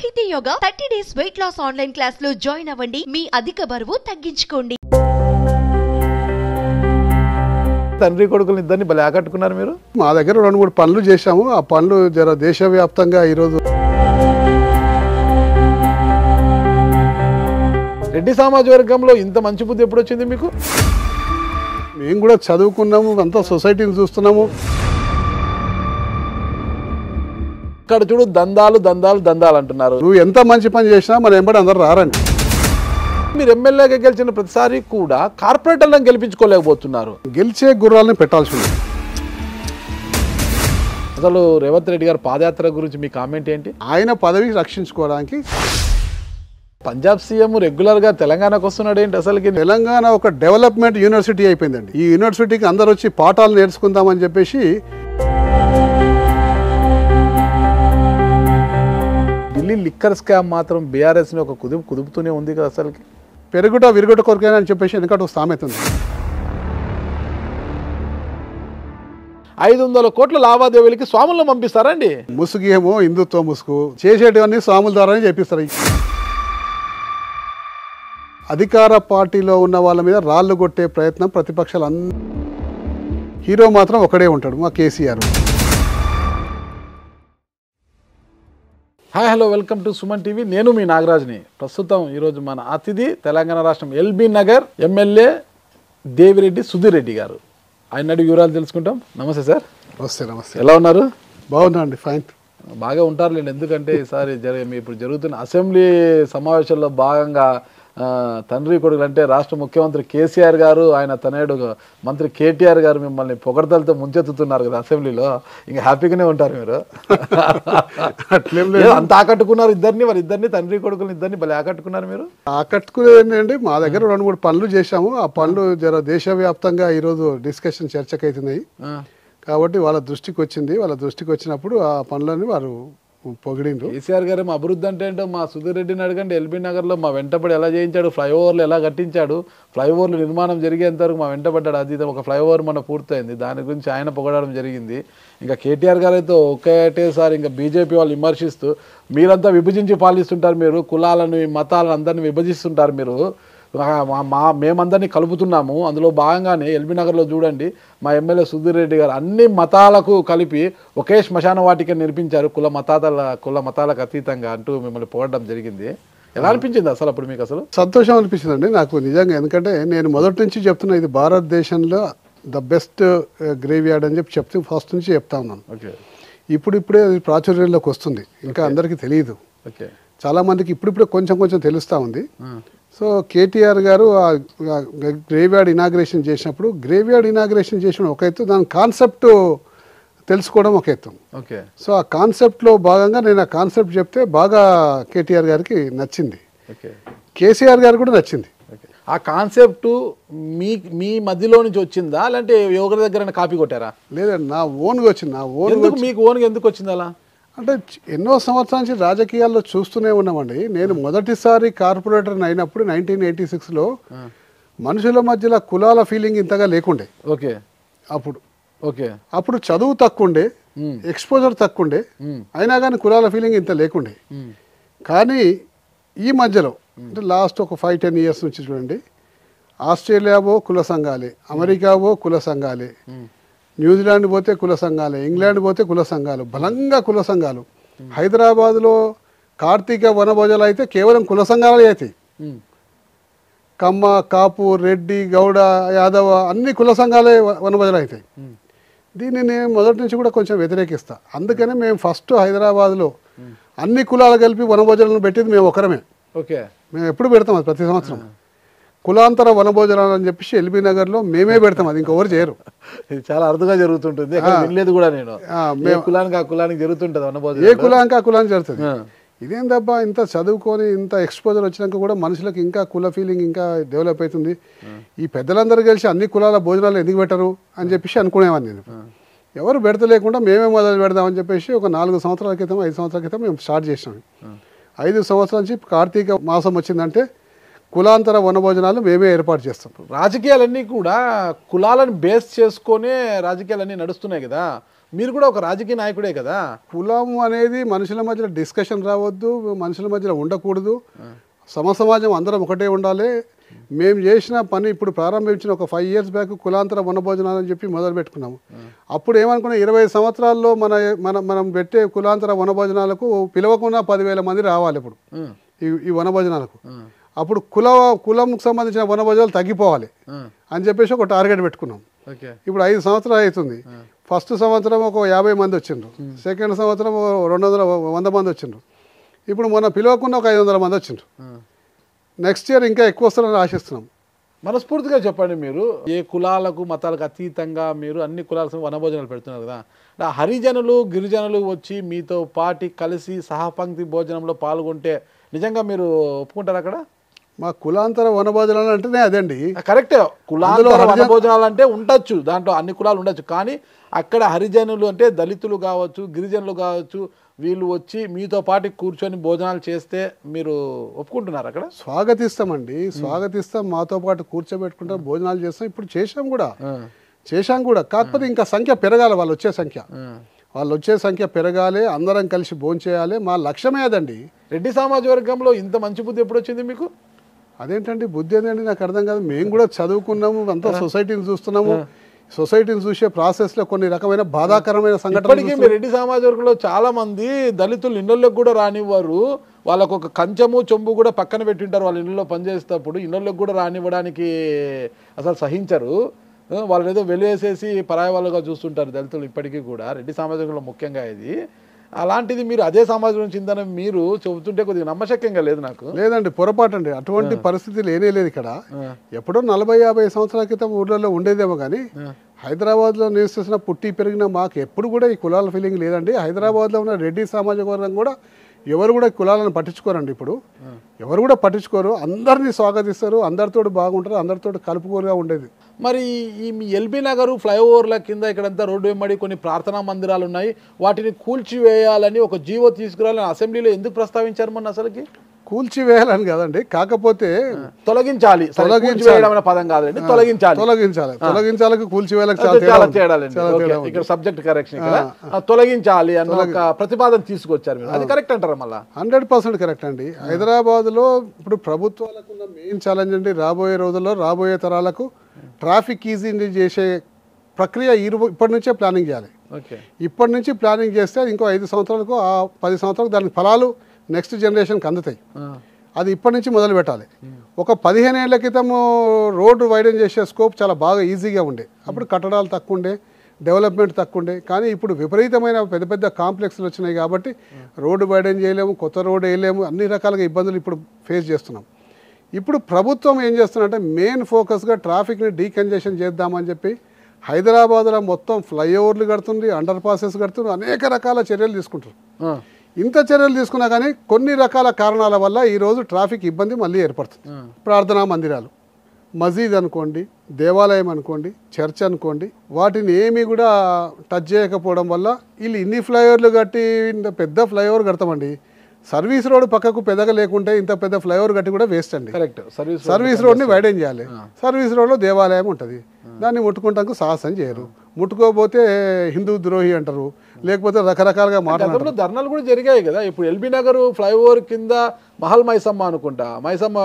సాహితీ yoga thirty days weight loss online class లో join అవ్వండి మీ అధిక బరువు తగ్గించుకోండి తండ్రి కొడుకులు ఇద్దరిని భలే ఆకట్టుకున్నారు మీరు మా దగ్గర రెండు మూడు పనులు చేశాము ఆ పనులు జర దేశవ్యాప్తంగా ఈరోజు రెడ్డి సామాజిక వర్గంలో ఇంత మంచి బుద్ధి ఎప్పుడు వచ్చింది మీకు మేము కూడా చదువుకున్నాము అంతా సొసైటీని చూస్తున్నాము ఎక్కడ చూడు దందాలు దందాలు దందాలు అంటున్నారు నువ్వు ఎంత మంచి పని చేసినా మన ఎంబడి అందరు రారండి మీరు ఎమ్మెల్యేగా గెలిచిన ప్రతిసారి కూడా కార్పొరేటర్లను గెలిపించుకోలేకపోతున్నారు గెలిచే గుర్రాలను పెట్టాల్సి ఉంది అసలు రేవంత్ రెడ్డి గారు పాదయాత్ర గురించి మీ కామెంట్ ఏంటి ఆయన పదవి రక్షించుకోవడానికి పంజాబ్ సీఎం రెగ్యులర్ గా తెలంగాణకు వస్తున్నాడు ఏంటి అసలు తెలంగాణ ఒక డెవలప్మెంట్ యూనివర్సిటీ అయిపోయిందండి ఈ యూనివర్సిటీకి అందరు వచ్చి పాఠాలు నేర్చుకుందామని చెప్పేసి మళ్ళీ లిక్కర్ స్కామ్ మాత్రం బీఆర్ఎస్ని ఒక కుదుపు కుదుపుతూనే ఉంది కదా అసలుకి పెరుగుట విరుగుట కొరకేనా అని చెప్పేసి ఒక సామెత ఉంది ఐదు వందల కోట్ల లావాదేవీలకి స్వాములను పంపిస్తారండి ముసుగు ఏమో హిందుత్వ ముసుగు చేసేటివన్నీ స్వాముల ద్వారానే చేపిస్తారు అధికార పార్టీలో ఉన్న వాళ్ళ మీద రాళ్ళు కొట్టే ప్రయత్నం ప్రతిపక్షాలు హీరో మాత్రం ఒకడే ఉంటాడు మా KCR hi hello welcome to Suman TV నేను మీ నాగరాజ్ని ప్రస్తుతం ఈరోజు మన అతిథి తెలంగాణ రాష్ట్రం ఎల్బీ నగర్ ఎమ్మెల్యే దేవిరెడ్డి సుధీర్ రెడ్డి గారు ఆయన అడిగి వివరాలు తెలుసుకుంటాం నమస్తే సార్ నమస్తే నమస్తే ఎలా ఉన్నారు బాగున్నా అండి ఫైన్ బాగా ఉంటారులేండి ఎందుకంటే ఈసారి జరిగే ఇప్పుడు జరుగుతున్న అసెంబ్లీ సమావేశాల్లో భాగంగా తండ్రి కొడుకులు అంటే రాష్ట్ర ముఖ్యమంత్రి కేసీఆర్ గారు ఆయన తనయుడు మంత్రి కేటీఆర్ గారు మిమ్మల్ని పొగడతలతో ముంచెత్తుతున్నారు కదా అసెంబ్లీలో ఇంకా హ్యాపీగానే ఉంటారు మీరు అంత ఆకట్టుకున్నారు ఇద్దరిని వారి ఇద్దరిని తండ్రి కొడుకులు ఇద్దరిని భలే ఆకట్టుకున్నారు మీరు ఆకట్టుకునేదండి మా దగ్గర రెండు మూడు పనులు చేశాము ఆ పనులు జర దేశవ్యాప్తంగా ఈరోజు డిస్కషన్ చర్చకైతున్నాయి కాబట్టి వాళ్ళ దృష్టికి వచ్చింది వాళ్ళ దృష్టికి వచ్చినప్పుడు ఆ పనులని వారు పొగిడిండు కేసీఆర్ గారు మా అభివృద్ధి అంటే ఏంటో మా సుధీర్ రెడ్డిని అడగండి ఎల్బీ నగర్లో మా వెంటబడి ఎలా చేయించాడు ఫ్లైఓవర్లు ఎలా కట్టించాడు ఫ్లైఓవర్లు నిర్మాణం జరిగేంత వరకు మా వెంటబడ్డాడు అది ఒక ఫ్లైఓవర్ మన పూర్తయింది దాని గురించి ఆయన పొగడడం జరిగింది ఇంకా కేటీఆర్ గారైతే ఒకేటేసారి ఇంకా బీజేపీ వాళ్ళు విమర్శిస్తూ మీరంతా విభజించి పాలిస్తుంటారు మీరు కులాలను మతాలను అందరినీ విభజిస్తుంటారు మీరు మా మేమందరినీ కలుపుతున్నాము అందులో భాగంగానే ఎల్బీ నగర్లో చూడండి మా ఎమ్మెల్యే సుధీర్ రెడ్డి గారు అన్ని మతాలకు కలిపి ఒకే శ్మశాన వాటిక నిర్మించారు కుల మతాల కుల మతాలకు అతీతంగా అంటూ మిమ్మల్ని పోవడం జరిగింది ఎలా అనిపించింది అసలు అప్పుడు మీకు అసలు సంతోషం అనిపించిందండి నాకు నిజంగా ఎందుకంటే నేను మొదటి నుంచి చెప్తున్నాను ఇది భారతదేశంలో ద బెస్ట్ గ్రేవ్ యార్డ్ అని చెప్పి చెప్తే ఫస్ట్ నుంచి చెప్తా ఉన్నాను ఇప్పుడు ఇప్పుడే ప్రాచుర్యంలోకి వస్తుంది ఇంకా అందరికీ తెలియదు ఓకే చాలామందికి ఇప్పుడిప్పుడే కొంచెం కొంచెం తెలుస్తూ ఉంది సో కేటీఆర్ గారు ఆ గ్రేవ్యార్డ్ ఇనాగ్రేషన్ చేసినప్పుడు గ్రేవ్యార్డ్ ఇనాగ్రేషన్ చేసిన ఒక ఎత్తు దాని కాన్సెప్ట్ తెలుసుకోవడం ఒక ఎత్తు ఓకే సో ఆ కాన్సెప్ట్లో భాగంగా నేను ఆ కాన్సెప్ట్ చెప్తే బాగా కేటీఆర్ గారికి నచ్చింది కేసీఆర్ గారు కూడా నచ్చింది ఆ కాన్సెప్ట్ మీ మీ మధ్యలో నుంచి వచ్చిందా లేదంటే ఎవరి దగ్గర కాపీ కొట్టారా లేదండి నా ఓన్గా వచ్చింది నా ఓన్ మీకు ఓన్గా ఎందుకు వచ్చింది అలా అంటే ఎన్నో సంవత్సరాల నుంచి రాజకీయాల్లో చూస్తూనే ఉన్నామండి నేను మొదటిసారి కార్పొరేటర్ అయినప్పుడు నైన్టీన్ ఎయిటీ సిక్స్లో మనుషుల మధ్యలో కులాల ఫీలింగ్ ఇంతగా లేకుండే ఓకే అప్పుడు ఓకే అప్పుడు చదువు తక్కువండే ఎక్స్పోజర్ తక్కువండే అయినా కానీ కులాల ఫీలింగ్ ఇంత లేకుండే కానీ ఈ మధ్యలో అంటే లాస్ట్ ఒక ఫైవ్ టెన్ ఇయర్స్ నుంచి చూడండి ఆస్ట్రేలియావో కుల సంఘాలే అమెరికావో కుల సంఘాలే న్యూజిలాండ్ పోతే కుల సంఘాలు ఇంగ్లాండ్ పోతే కుల సంఘాలు బలంగా కుల సంఘాలు హైదరాబాద్లో కార్తీక వనభోజనాలు అయితే కేవలం కుల సంఘాలే అయితే కమ్మ కాపు రెడ్డి గౌడ యాదవ అన్ని కుల సంఘాలే వనభోజనాలు అవుతాయి దీన్ని నేను మొదటి నుంచి కూడా కొంచెం వ్యతిరేకిస్తా అందుకనే మేము ఫస్ట్ హైదరాబాద్లో అన్ని కులాలు కలిపి భోజనాలను పెట్టేది మేము ఒకరమే ఓకే మేము ఎప్పుడు పెడతాం అది ప్రతి సంవత్సరం కులాంతర వనభోజనాలు అని చెప్పేసి ఎల్బీ నగర్లో మేమే పెడతాం అది ఇంకెవరు చేయరు ఇది చాలా అరుదుగా జరుగుతుంటుంది వినలేదు కూడా నేను కులానికి ఆ కులానికి జరుగుతుంటుంది వనభోజనం ఏ కులానికి ఆ కులానికి జరుగుతుంది తప్ప ఇంత చదువుకొని ఇంత ఎక్స్పోజర్ వచ్చినాక కూడా మనుషులకు ఇంకా కుల ఫీలింగ్ ఇంకా డెవలప్ అవుతుంది ఈ పెద్దలందరూ కలిసి అన్ని కులాల భోజనాలు ఎందుకు పెట్టరు అని చెప్పేసి అనుకునేవాడిని నేను ఎవరు పెడతలేకుండా మేమే మొదలు పెడదామని చెప్పేసి ఒక నాలుగు సంవత్సరాల క్రితం ఐదు సంవత్సరాల క్రితం మేము స్టార్ట్ చేసినాం ఐదు సంవత్సరాల నుంచి కార్తీక మాసం వచ్చిందంటే కులాంతర వనభోజనాలు మేమే ఏర్పాటు చేస్తాం రాజకీయాలన్నీ కూడా కులాలను బేస్ చేసుకునే రాజకీయాలన్నీ నడుస్తున్నాయి కదా మీరు కూడా ఒక రాజకీయ నాయకుడే కదా కులం అనేది మనుషుల మధ్యలో డిస్కషన్ రావద్దు మనుషుల మధ్యలో ఉండకూడదు సమ సమాజం అందరం ఒకటే ఉండాలి మేము చేసిన పని ఇప్పుడు ప్రారంభించిన ఒక ఫైవ్ ఇయర్స్ బ్యాక్ కులాంతర వనభోజనాలు అని చెప్పి మొదలు పెట్టుకున్నాము అప్పుడు ఏమనుకున్నాం ఇరవై సంవత్సరాల్లో మన మనం మనం పెట్టే కులాంతర వనభోజనాలకు పిలవకుండా పదివేల మంది రావాలి ఇప్పుడు ఈ ఈ వనభోజనాలకు అప్పుడు కుల కులంకు సంబంధించిన వనభోజనాలు తగ్గిపోవాలి అని చెప్పేసి ఒక టార్గెట్ పెట్టుకున్నాం ఇప్పుడు ఐదు సంవత్సరాలు అవుతుంది ఫస్ట్ సంవత్సరం ఒక యాభై మంది వచ్చిండ్రు సెకండ్ సంవత్సరం రెండు వందల వంద మంది వచ్చిండ్రు ఇప్పుడు మొన్న పిలవకుండా ఒక ఐదు వందల మంది వచ్చిండ్రు నెక్స్ట్ ఇయర్ ఇంకా ఎక్కువ వస్తారని ఆశిస్తున్నాం మనస్ఫూర్తిగా చెప్పండి మీరు ఏ కులాలకు మతాలకు అతీతంగా మీరు అన్ని కులాల వనభోజనాలు పెడుతున్నారు కదా హరిజనులు గిరిజనులు వచ్చి మీతో పాటి కలిసి సహపంక్తి భోజనంలో పాల్గొంటే నిజంగా మీరు ఒప్పుకుంటారు అక్కడ మా కులాంతర వనభోజనాలు అంటేనే అదండి కరెక్టే కులాంతర వనభోజనాలు అంటే ఉండొచ్చు దాంట్లో అన్ని కులాలు ఉండొచ్చు కానీ అక్కడ హరిజనులు అంటే దళితులు కావచ్చు గిరిజనులు కావచ్చు వీళ్ళు వచ్చి మీతో పాటు కూర్చొని భోజనాలు చేస్తే మీరు ఒప్పుకుంటున్నారు అక్కడ స్వాగతిస్తామండి స్వాగతిస్తాం మాతో పాటు కూర్చోబెట్టుకుంటాం భోజనాలు చేస్తాం ఇప్పుడు చేసాం కూడా చేశాం కూడా కాకపోతే ఇంకా సంఖ్య పెరగాలి వాళ్ళు వచ్చే సంఖ్య వాళ్ళు వచ్చే సంఖ్య పెరగాలి అందరం కలిసి భోంచేయాలి మా లక్ష్యమే అదండి రెడ్డి సామాజిక వర్గంలో ఇంత మంచి బుద్ధి ఎప్పుడు వచ్చింది మీకు అదేంటండి బుద్ధి అదేంటి నాకు అర్థం కాదు మేము కూడా చదువుకున్నాము అంతా సొసైటీని చూస్తున్నాము సొసైటీని చూసే ప్రాసెస్ లో కొన్ని రకమైన బాధాకరమైన సంఘటన రెడ్డి సమాజ చాలా మంది దళితులు ఇళ్ళలోకి కూడా రానివ్వరు వాళ్ళకు ఒక కంచము చెంబు కూడా పక్కన పెట్టింటారు వాళ్ళ ఇళ్ళలో పనిచేసేటప్పుడు ఇళ్ళలోకి కూడా రానివ్వడానికి అసలు సహించరు వాళ్ళు ఏదో వెలివేసేసి పరాయవాళ్ళుగా చూస్తుంటారు దళితులు ఇప్పటికీ కూడా రెడ్డి సమాజంలో ముఖ్యంగా ఇది అలాంటిది మీరు అదే సమాజం చింతన మీరు చెబుతుంటే కొద్దిగా నమ్మశక్యంగా లేదు నాకు లేదండి పొరపాటు అండి అటువంటి పరిస్థితి లేనే లేదు ఇక్కడ ఎప్పుడో నలభై యాభై సంవత్సరాల క్రితం ఊళ్ళలో ఉండేదేమో కానీ హైదరాబాద్లో నివసిస్తున్న పుట్టి పెరిగిన మాకు ఎప్పుడు కూడా ఈ కులాల ఫీలింగ్ లేదండి హైదరాబాద్లో ఉన్న రెడ్డి సామాజిక వర్గం కూడా ఎవరు కూడా కులాలను పట్టించుకోరండి ఇప్పుడు ఎవరు కూడా పట్టించుకోరు అందరినీ స్వాగతిస్తారు అందరితో బాగుంటారు అందరితో కలుపుకోరుగా ఉండేది మరి ఈ ఎల్బీ నగరు ఫ్లైఓవర్ల కింద ఇక్కడంతా రోడ్డు వెంబడి కొన్ని ప్రార్థనా మందిరాలు ఉన్నాయి వాటిని కూల్చివేయాలని ఒక జీవో తీసుకురావాలని అసెంబ్లీలో ఎందుకు ప్రస్తావించారు మొన్న అసలుకి కూల్చివేయాలని కదండి కాకపోతే తొలగించాలి తొలగించడం పదం కాదండి తొలగించాలి తొలగించాలి తొలగించాలి కూల్చివేయాలి చాలా సబ్జెక్ట్ కరెక్షన్ తొలగించాలి అన్న ఒక ప్రతిపాదన తీసుకొచ్చారు అది కరెక్ట్ అంటారా మళ్ళీ హండ్రెడ్ పర్సెంట్ కరెక్ట్ అండి హైదరాబాద్ లో ఇప్పుడు ప్రభుత్వాలకు మెయిన్ ఛాలెంజ్ అండి రాబోయే రోజుల్లో రాబోయే తరాలకు ట్రాఫిక్ ఈజీ చేసే ప్రక్రియ ఇప్పటి నుంచే ప్లానింగ్ చేయాలి ఇప్పటి నుంచి ప్లానింగ్ చేస్తే ఇంకో ఐదు సంవత్సరాలకు ఆ పది సంవత్సరాలకు దాని ఫలాలు నెక్స్ట్ జనరేషన్కి అందుతాయి అది ఇప్పటి నుంచి మొదలు పెట్టాలి ఒక పదిహేను ఏళ్ల క్రితము రోడ్డు వైడన్ చేసే స్కోప్ చాలా బాగా ఈజీగా ఉండే అప్పుడు కట్టడాలు తక్కువ ఉండే డెవలప్మెంట్ తక్కువ ఉండే కానీ ఇప్పుడు విపరీతమైన పెద్ద పెద్ద కాంప్లెక్స్లు వచ్చినాయి కాబట్టి రోడ్డు వైడన్ చేయలేము కొత్త రోడ్డు వేయలేము అన్ని రకాలుగా ఇబ్బందులు ఇప్పుడు ఫేస్ చేస్తున్నాం ఇప్పుడు ప్రభుత్వం ఏం చేస్తుందంటే మెయిన్ ఫోకస్గా ట్రాఫిక్ని డీకంజెషన్ చేద్దామని చెప్పి హైదరాబాద్లో మొత్తం ఫ్లైఓవర్లు కడుతుంది అండర్ పాసెస్ కడుతుంది అనేక రకాల చర్యలు తీసుకుంటారు ఇంత చర్యలు తీసుకున్నా కానీ కొన్ని రకాల కారణాల వల్ల ఈరోజు ట్రాఫిక్ ఇబ్బంది మళ్ళీ ఏర్పడుతుంది ప్రార్థనా మందిరాలు మజీద్ అనుకోండి దేవాలయం అనుకోండి చర్చ్ అనుకోండి వాటిని ఏమీ కూడా టచ్ చేయకపోవడం వల్ల వీళ్ళు ఇన్ని ఫ్లైఓవర్లు కట్టి ఇంత పెద్ద ఫ్లైఓవర్ కడతామండి సర్వీస్ రోడ్ పక్కకు పెద్దగా లేకుంటే ఇంత పెద్ద ఫ్లైఓవర్ కట్టి కూడా వేస్ట్ అండి కరెక్ట్ సర్వీస్ సర్వీస్ రోడ్ని వైడెన్ చేయాలి సర్వీస్ రోడ్లో దేవాలయం ఉంటుంది దాన్ని ముట్టుకుంటాకు సాహసం చేయరు ముట్టుకోపోతే హిందూ ద్రోహి అంటారు లేకపోతే రకరకాలుగా మాట్లాడుతున్న ధర్నాలు కూడా జరిగాయి కదా ఇప్పుడు ఎల్బీ నగర్ ఫ్లైఓవర్ కింద మహల్ మైసమ్మ అనుకుంటా మైసమ్మ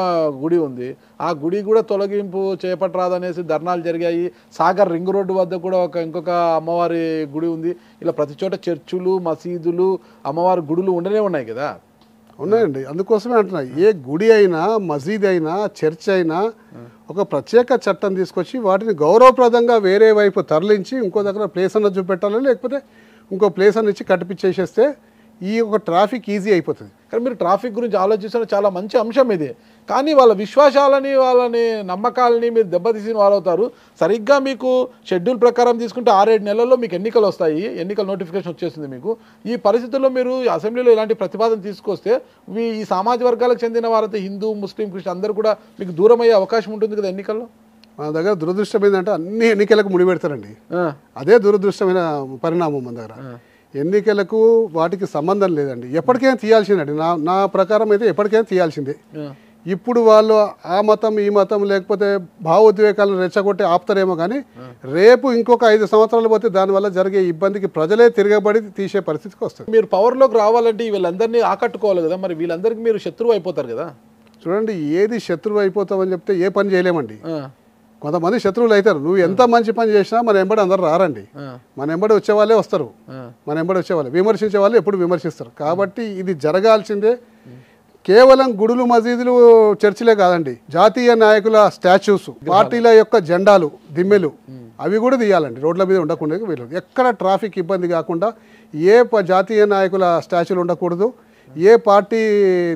గుడి ఉంది ఆ గుడి కూడా తొలగింపు చేపట్టరాదనేసి ధర్నాలు జరిగాయి సాగర్ రింగ్ రోడ్డు వద్ద కూడా ఒక ఇంకొక అమ్మవారి గుడి ఉంది ఇలా ప్రతి చోట చర్చులు మసీదులు అమ్మవారి గుడులు ఉండనే ఉన్నాయి కదా ఉన్నాయండి అందుకోసమే అంటున్నా ఏ గుడి అయినా మసీద్ అయినా చర్చ్ అయినా ఒక ప్రత్యేక చట్టం తీసుకొచ్చి వాటిని గౌరవప్రదంగా వేరే వైపు తరలించి ఇంకో దగ్గర ప్లేస్ అన్న చూపెట్టాలి లేకపోతే ఇంకో ప్లేస్ అన్న ఇచ్చి కట్టిపించేసేస్తే ఈ ఒక ట్రాఫిక్ ఈజీ అయిపోతుంది కానీ మీరు ట్రాఫిక్ గురించి ఆలోచిస్తున్న చాలా మంచి అంశం ఇది కానీ వాళ్ళ విశ్వాసాలని వాళ్ళని నమ్మకాలని మీరు దెబ్బతీసిన వారు అవుతారు సరిగ్గా మీకు షెడ్యూల్ ప్రకారం తీసుకుంటే ఆరేడు నెలల్లో మీకు ఎన్నికలు వస్తాయి ఎన్నికల నోటిఫికేషన్ వచ్చేసింది మీకు ఈ పరిస్థితుల్లో మీరు అసెంబ్లీలో ఇలాంటి ప్రతిపాదన తీసుకొస్తే మీ ఈ సమాజ వర్గాలకు చెందిన వారైతే హిందూ ముస్లిం క్రిస్టియన్ అందరూ కూడా మీకు దూరం అయ్యే అవకాశం ఉంటుంది కదా ఎన్నికల్లో మన దగ్గర దురదృష్టం ఏంటంటే అన్ని ఎన్నికలకు ముడిపెడతారండి అదే దురదృష్టమైన పరిణామం మన దగ్గర ఎన్నికలకు వాటికి సంబంధం లేదండి ఎప్పటికైనా తీయాల్సిందండి నా నా ప్రకారం అయితే ఎప్పటికైనా తీయాల్సిందే ఇప్పుడు వాళ్ళు ఆ మతం ఈ మతం లేకపోతే భావోద్వేగాలను రెచ్చగొట్టి ఆపుతారేమో కానీ రేపు ఇంకొక ఐదు సంవత్సరాలు పోతే దానివల్ల జరిగే ఇబ్బందికి ప్రజలే తిరగబడి తీసే పరిస్థితికి వస్తుంది మీరు పవర్లోకి రావాలంటే వీళ్ళందరినీ ఆకట్టుకోవాలి కదా మరి వీళ్ళందరికీ మీరు శత్రువు అయిపోతారు కదా చూడండి ఏది శత్రువు అయిపోతామని చెప్తే ఏ పని చేయలేమండి కొంతమంది శత్రువులు అవుతారు నువ్వు ఎంత మంచి పని చేసినా మన ఎంబడి అందరు రారండి మన ఎంబడి వాళ్ళే వస్తారు మన ఎంబడి వాళ్ళు విమర్శించే వాళ్ళు ఎప్పుడు విమర్శిస్తారు కాబట్టి ఇది జరగాల్సిందే కేవలం గుడులు మసీదులు చర్చిలే కాదండి జాతీయ నాయకుల స్టాచ్యూస్ పార్టీల యొక్క జెండాలు దిమ్మెలు అవి కూడా తీయాలండి రోడ్ల మీద ఉండకుండా వీళ్ళు ఎక్కడ ట్రాఫిక్ ఇబ్బంది కాకుండా ఏ జాతీయ నాయకుల స్టాచ్యూలు ఉండకూడదు ఏ పార్టీ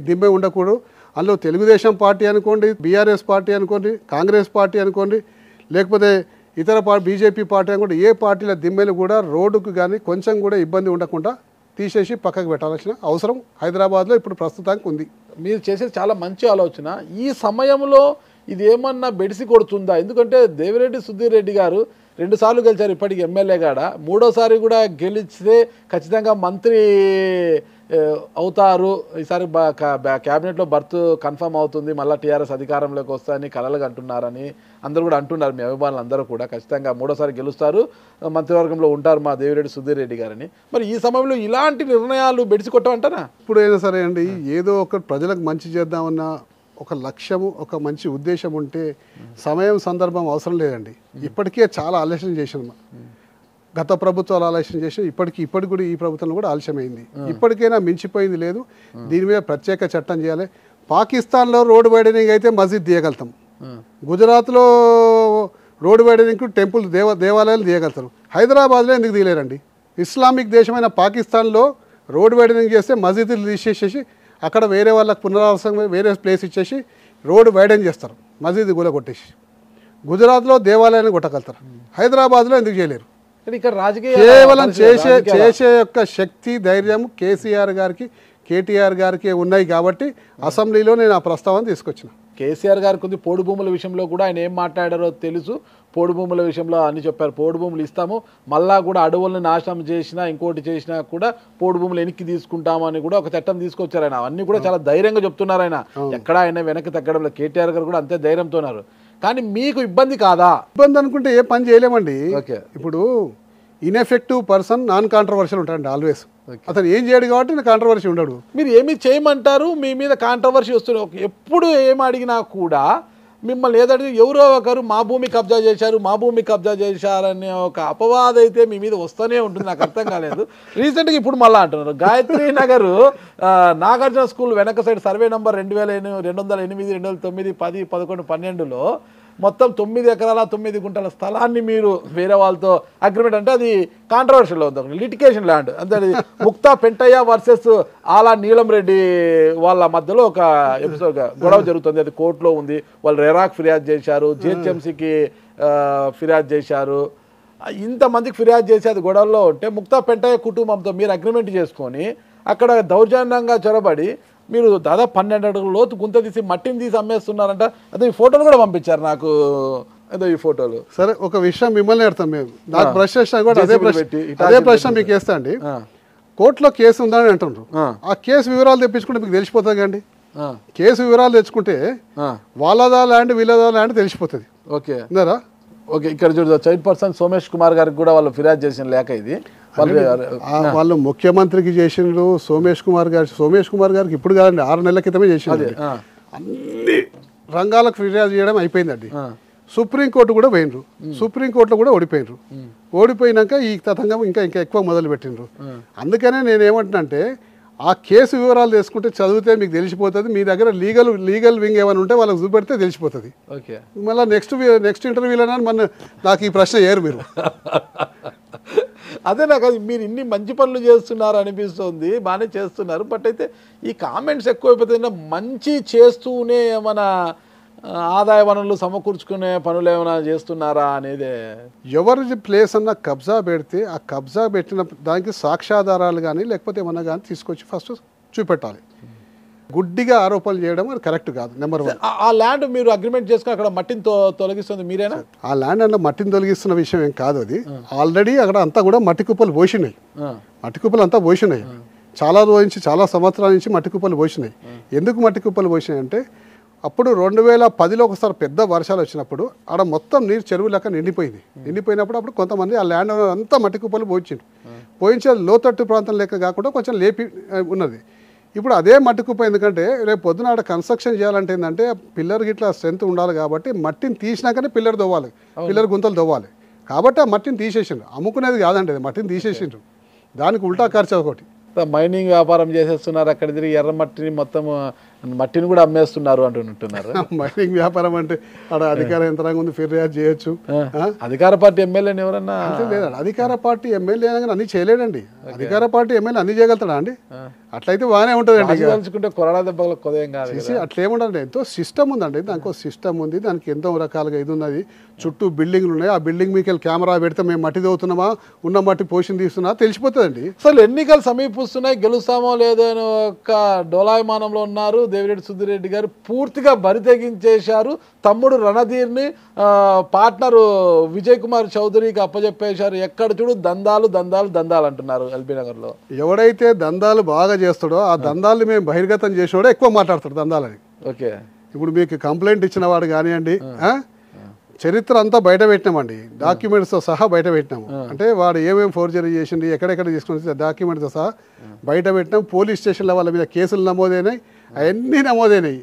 దిమ్మె ఉండకూడదు అందులో తెలుగుదేశం పార్టీ అనుకోండి బీఆర్ఎస్ పార్టీ అనుకోండి కాంగ్రెస్ పార్టీ అనుకోండి లేకపోతే ఇతర పార్టీ బీజేపీ పార్టీ అనుకోండి ఏ పార్టీల దిమ్మెలు కూడా రోడ్డుకు కానీ కొంచెం కూడా ఇబ్బంది ఉండకుండా తీసేసి పక్కకు పెట్టాల్సిన అవసరం హైదరాబాద్లో ఇప్పుడు ప్రస్తుతానికి ఉంది మీరు చేసేది చాలా మంచి ఆలోచన ఈ సమయంలో ఇది ఏమన్నా బెడిసి కొడుతుందా ఎందుకంటే దేవిరెడ్డి సుధీర్ రెడ్డి గారు రెండుసార్లు గెలిచారు ఇప్పటికి ఎమ్మెల్యే కాడ మూడోసారి కూడా గెలిస్తే ఖచ్చితంగా మంత్రి అవుతారు ఈసారి క్యాబినెట్లో బర్త్ కన్ఫర్మ్ అవుతుంది మళ్ళీ టీఆర్ఎస్ అధికారంలోకి వస్తాయని కలలు అంటున్నారని అందరూ కూడా అంటున్నారు మీ అభిమానులు అందరూ కూడా ఖచ్చితంగా మూడోసారి గెలుస్తారు మంత్రివర్గంలో ఉంటారు మా దేవిరెడ్డి సుధీర్ రెడ్డి గారని మరి ఈ సమయంలో ఇలాంటి నిర్ణయాలు బెడిసి కొట్టమంటారా ఇప్పుడు ఏదో సరే అండి ఏదో ఒక ప్రజలకు మంచి చేద్దామన్న ఒక లక్ష్యము ఒక మంచి ఉద్దేశం ఉంటే సమయం సందర్భం అవసరం లేదండి ఇప్పటికే చాలా ఆలోచన చేసాను గత ప్రభుత్వాలు ఆలస్యం చేసి ఇప్పటికి ఇప్పటికి కూడా ఈ ప్రభుత్వం కూడా ఆలస్యమైంది ఇప్పటికైనా మించిపోయింది లేదు దీని మీద ప్రత్యేక చట్టం చేయాలి పాకిస్తాన్లో రోడ్డు వైడనింగ్ అయితే మస్జిద్ తీయగలుగుతాం గుజరాత్లో రోడ్డు వైడనింగ్ టెంపుల్ దేవ దేవాలయాలు తీయగలుగుతారు హైదరాబాద్లో ఎందుకు తీయలేరండి ఇస్లామిక్ దేశమైన పాకిస్తాన్లో రోడ్డు వైడనింగ్ చేస్తే మస్జిద్లు తీసేసేసి అక్కడ వేరే వాళ్ళకి పునరావాసం వేరే ప్లేస్ ఇచ్చేసి రోడ్డు వైడన్ చేస్తారు మస్జిద్ గుల కొట్టేసి గుజరాత్లో దేవాలయాన్ని కొట్టగలుగుతారు హైదరాబాద్లో ఎందుకు చేయలేరు ఇక్కడ రాజకీయ కేవలం చేసే చేసే యొక్క శక్తి ధైర్యం కేసీఆర్ గారికి కేటీఆర్ గారికి ఉన్నాయి కాబట్టి అసెంబ్లీలో నేను ఆ ప్రస్తావన తీసుకొచ్చిన కేసీఆర్ గారికి ఉంది పోడు భూముల విషయంలో కూడా ఆయన ఏం మాట్లాడారో తెలుసు పోడు భూముల విషయంలో అని చెప్పారు పోడు భూములు ఇస్తాము మళ్ళా కూడా అడవులను నాశనం చేసినా ఇంకోటి చేసినా కూడా పోడు భూములు వెనక్కి తీసుకుంటామని కూడా ఒక చట్టం తీసుకొచ్చారు ఆయన అవన్నీ కూడా చాలా ధైర్యంగా చెప్తున్నారు ఆయన ఎక్కడ ఆయన వెనక్కి తగ్గడంలో కేటీఆర్ గారు కూడా అంతే ధైర్యంతో ఉన్నారు కానీ మీకు ఇబ్బంది కాదా ఇబ్బంది అనుకుంటే ఏ పని చేయలేమండి ఇప్పుడు ఇన్ఎఫెక్టివ్ పర్సన్ నాన్ కాంట్రవర్షియల్ ఉంటాడండి ఆల్వేస్ అతను ఏం చేయడు కాబట్టి కాంట్రవర్సీ ఉండడు మీరు ఏమి చేయమంటారు మీ మీద కాంట్రవర్సీ వస్తుంది ఎప్పుడు ఏం అడిగినా కూడా మిమ్మల్ని ఏదడిగి ఎవరో ఒకరు మా భూమి కబ్జా చేశారు మా భూమి కబ్జా చేశారనే ఒక అపవాదం అయితే మీ మీద వస్తూనే ఉంటుంది నాకు అర్థం కాలేదు రీసెంట్గా ఇప్పుడు మళ్ళీ అంటున్నారు గాయత్రి నగర్ నాగార్జున స్కూల్ వెనక సైడ్ సర్వే నెంబర్ రెండు వేల ఎనిమిది రెండు వందల ఎనిమిది రెండు వేల తొమ్మిది పది పదకొండు పన్నెండులో మొత్తం తొమ్మిది ఎకరాల తొమ్మిది గుంటల స్థలాన్ని మీరు వేరే వాళ్ళతో అగ్రిమెంట్ అంటే అది కాంట్రవర్షియల్లో ఉంది లిటికేషన్ ల్యాండ్ అంటే ముక్తా పెంటయ్య వర్సెస్ ఆలా నీలం రెడ్డి వాళ్ళ మధ్యలో ఒక ఎపిసోడ్ గొడవ జరుగుతుంది అది కోర్టులో ఉంది వాళ్ళు రెరాక్ ఫిర్యాదు చేశారు జిహెచ్ఎంసీకి ఫిర్యాదు చేశారు ఇంతమందికి ఫిర్యాదు చేసి అది గొడవల్లో ఉంటే ముక్తా పెంటయ్య కుటుంబంతో మీరు అగ్రిమెంట్ చేసుకొని అక్కడ దౌర్జన్యంగా చొరబడి మీరు దాదాపు పన్నెండు అడుగుల లోతు గుంత తీసి మట్టిని తీసి అమ్మేస్తున్నారంట అదే ఈ ఫోటోలు కూడా పంపించారు నాకు అదే ఈ ఫోటోలు సరే ఒక విషయం మిమ్మల్ని పెడతాం మేము నాకు ప్రశ్న చేసినా కూడా అదే ప్రశ్న అదే ప్రశ్న మీకు వేస్తా అండి కోర్టులో కేసు ఉందని అంటున్నారు ఆ కేసు వివరాలు తెప్పించుకుంటే మీకు తెలిసిపోతుంది అండి కేసు వివరాలు తెచ్చుకుంటే వాళ్ళదా ల్యాండ్ వీళ్ళదా ల్యాండ్ తెలిసిపోతుంది ఓకే ఓకే ఇక్కడ చూడదు చైర్పర్సన్ పర్సన్ సోమేష్ కుమార్ గారికి కూడా వాళ్ళు ఫిర్యాదు చేసిన లేఖ ఇది వాళ్ళు ముఖ్యమంత్రికి చేసినారు సోమేష్ కుమార్ గారు సోమేష్ కుమార్ గారికి ఇప్పుడు కాదండి ఆరు నెలల క్రితమే చేసింది అన్ని రంగాలకు ఫిర్యాదు చేయడం అయిపోయిందండి సుప్రీంకోర్టు కూడా పోయినరు సుప్రీంకోర్టులో కూడా ఓడిపోయినరు ఓడిపోయినాక ఈ తతంగా ఇంకా ఇంకా ఎక్కువ మొదలు పెట్టినరు అందుకనే నేను నేనేమంటున్నానంటే ఆ కేసు వివరాలు తీసుకుంటే చదివితే మీకు తెలిసిపోతుంది మీ దగ్గర లీగల్ లీగల్ వింగ్ ఏమైనా ఉంటే వాళ్ళకి చూపెడితే తెలిసిపోతుంది మళ్ళీ నెక్స్ట్ నెక్స్ట్ ఇంటర్వ్యూలో మన నాకు ఈ ప్రశ్న ఏరు మీరు అదే నాకు అది మీరు ఇన్ని మంచి పనులు చేస్తున్నారు అనిపిస్తుంది బాగానే చేస్తున్నారు బట్ అయితే ఈ కామెంట్స్ ఎక్కువైపోతుంది మంచి చేస్తూనే ఏమైనా ఆదాయ వనరులు సమకూర్చుకునే పనులు ఏమైనా చేస్తున్నారా అనేది ఎవరిది ప్లేస్ అన్న కబ్జా పెడితే ఆ కబ్జా పెట్టిన దానికి సాక్ష్యాధారాలు కానీ లేకపోతే ఏమన్నా కానీ తీసుకొచ్చి ఫస్ట్ చూపెట్టాలి గుడ్డిగా ఆరోపణలు చేయడం అది కరెక్ట్ కాదు నెంబర్ వన్ ఆ ల్యాండ్ మీరు అగ్రిమెంట్ చేసుకుని అక్కడ మట్టిని తొలగిస్తుంది మీరేనా ఆ ల్యాండ్ అన్న మట్టిని తొలగిస్తున్న విషయం ఏం కాదు అది ఆల్రెడీ అక్కడ అంతా కూడా మట్టి కుప్పలు పోసినాయి మట్టి కుప్పలు అంతా పోసినాయి చాలా రోజు నుంచి చాలా సంవత్సరాల నుంచి మట్టి కుప్పలు పోసినాయి ఎందుకు మట్టి కుప్పలు పోసినాయి అంటే అప్పుడు రెండు వేల పదిలో ఒకసారి పెద్ద వర్షాలు వచ్చినప్పుడు ఆడ మొత్తం నీరు చెరువు లెక్క నిండిపోయింది నిండిపోయినప్పుడు అప్పుడు కొంతమంది ఆ ల్యాండ్ అంతా మట్టి కుప్పలు పోయించిండు పోయించే లోతట్టు ప్రాంతం లెక్క కాకుండా కొంచెం లేపి ఉన్నది ఇప్పుడు అదే మట్టుకుపై ఎందుకంటే రేపు పొద్దున ఆడ కన్స్ట్రక్షన్ చేయాలంటే ఏంటంటే పిల్లర్ ఇట్లా స్ట్రెంత్ ఉండాలి కాబట్టి మట్టిని తీసినాకనే పిల్లర్ దొవ్వాలి పిల్లర్ గుంతలు దొవ్వాలి కాబట్టి ఆ మట్టిని తీసేసిండ్రు అమ్ముకునేది కాదండి మట్టిని తీసేసిండ్రు దానికి ఉల్టా ఖర్చు ఒకటి మైనింగ్ వ్యాపారం చేసేస్తున్నారు అక్కడ తిరిగి ఎర్ర మట్టిని మొత్తం మట్టిని కూడా అమ్మేస్తున్నారు అంటున్నట్టున్నారు మైనింగ్ వ్యాపారం అంటే అక్కడ అధికార యంత్రాంగం ఉంది ఫిర్యాదు చేయొచ్చు అధికార పార్టీ ఎమ్మెల్యేని ఎవరన్నా లేదండి అధికార పార్టీ ఎమ్మెల్యే అన్ని చేయలేడండి అధికార పార్టీ ఎమ్మెల్యే అన్ని చేయగలుగుతాడా అండి అట్లయితే బాగానే ఉంటుందండి తలుచుకుంటే కొరడా దెబ్బలు కొదయం కాదు అట్లేముండండి ఎంతో సిస్టమ్ ఉందండి దానికి సిస్టమ్ ఉంది దానికి ఎంతో రకాలుగా ఇది ఉన్నది చుట్టూ బిల్డింగ్లు ఉన్నాయి ఆ బిల్డింగ్ మీకు కెమెరా పెడితే మేము మట్టి తవ్వుతున్నామా ఉన్న మట్టి పోషన్ తీస్తున్నా తెలిసిపోతుందండి అసలు ఎన్నికలు సమీపిస్తున్నాయి గెలుస్తామో లేదో అని ఒక డోలాయమానంలో ఉన్నారు దేవిరెడ్డి సుద్దిరెడ్డి గారు పూర్తిగా బరి తెగించేశారు తమ్ముడు రణధీర్ని పార్ట్నరు విజయ్ కుమార్ చౌదరికి అప్పచెప్పేశారు ఎక్కడ చూడు దందాలు దందాలు దందాలు అంటున్నారు ఎల్బీ నగర్లో ఎవడైతే దందాలు బాగా చేస్తాడో ఆ దందాల్ని మేము బహిర్గతం చేసేవాడే ఎక్కువ మాట్లాడతాడు దందాలని ఓకే ఇప్పుడు మీకు కంప్లైంట్ ఇచ్చిన వాడు కానివ్వండి చరిత్ర అంతా బయట పెట్టినామండి డాక్యుమెంట్స్తో సహా బయట పెట్టినాము అంటే వాడు ఏమేమి ఫోర్జరీ చేసింది ఎక్కడెక్కడ తీసుకుని డాక్యుమెంట్స్తో సహా బయట పెట్టినాం పోలీస్ స్టేషన్ల వాళ్ళ మీద కేసులు నమోదైనాయి అవన్నీ నమోదైనాయి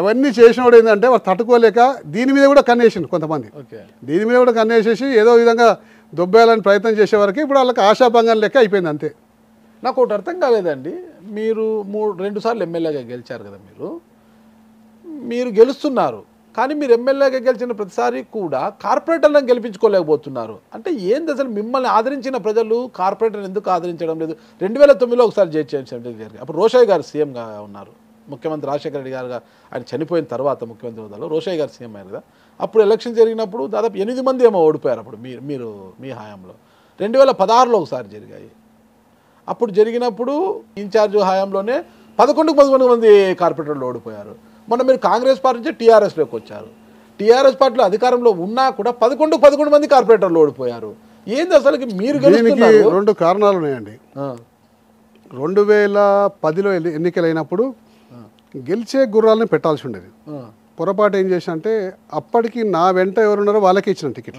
అవన్నీ చేసిన వాడు ఏంటంటే వాడు తట్టుకోలేక దీని మీద కూడా కన్నేసిండు కొంతమంది దీని మీద కూడా కన్నేసేసి ఏదో విధంగా దొబ్బేయాలని ప్రయత్నం చేసే ఇప్పుడు వాళ్ళకి ఆశాభంగం లెక్క అయిపోయింది అంతే నాకు ఒకటి అర్థం కాలేదండి మీరు మూడు రెండు సార్లు ఎమ్మెల్యేగా గెలిచారు కదా మీరు మీరు గెలుస్తున్నారు కానీ మీరు ఎమ్మెల్యేగా గెలిచిన ప్రతిసారి కూడా కార్పొరేటర్లను గెలిపించుకోలేకపోతున్నారు అంటే ఏంది అసలు మిమ్మల్ని ఆదరించిన ప్రజలు కార్పొరేటర్ని ఎందుకు ఆదరించడం లేదు రెండు వేల తొమ్మిదిలో ఒకసారి జడ్చేయడం జరిగింది అప్పుడు రోషయ్య గారు సీఎంగా ఉన్నారు ముఖ్యమంత్రి రాజశేఖర రెడ్డి గారుగా ఆయన చనిపోయిన తర్వాత ముఖ్యమంత్రి హోదాలో రోషయ్య గారు సీఎం అయ్యారు కదా అప్పుడు ఎలక్షన్ జరిగినప్పుడు దాదాపు ఎనిమిది మంది ఏమో ఓడిపోయారు అప్పుడు మీరు మీరు మీ హయాంలో రెండు వేల పదహారులో ఒకసారి జరిగాయి అప్పుడు జరిగినప్పుడు ఇన్ఛార్జ్ హయాంలోనే పదకొండుకు పదకొండు మంది కార్పొరేటర్లు ఓడిపోయారు మొన్న మీరు కాంగ్రెస్ పార్టీ నుంచి టీఆర్ఎస్లోకి వచ్చారు టీఆర్ఎస్ పార్టీలో అధికారంలో ఉన్నా కూడా పదకొండుకు పదకొండు మంది కార్పొరేటర్లు ఓడిపోయారు ఏంది అసలు మీరు రెండు కారణాలు ఉన్నాయండి రెండు వేల పదిలో ఎన్నికలైనప్పుడు గెలిచే గుర్రాలను పెట్టాల్సి ఉండేది పొరపాటు ఏం చేశా అంటే అప్పటికి నా వెంట ఎవరున్నారో వాళ్ళకే ఇచ్చిన టికెట్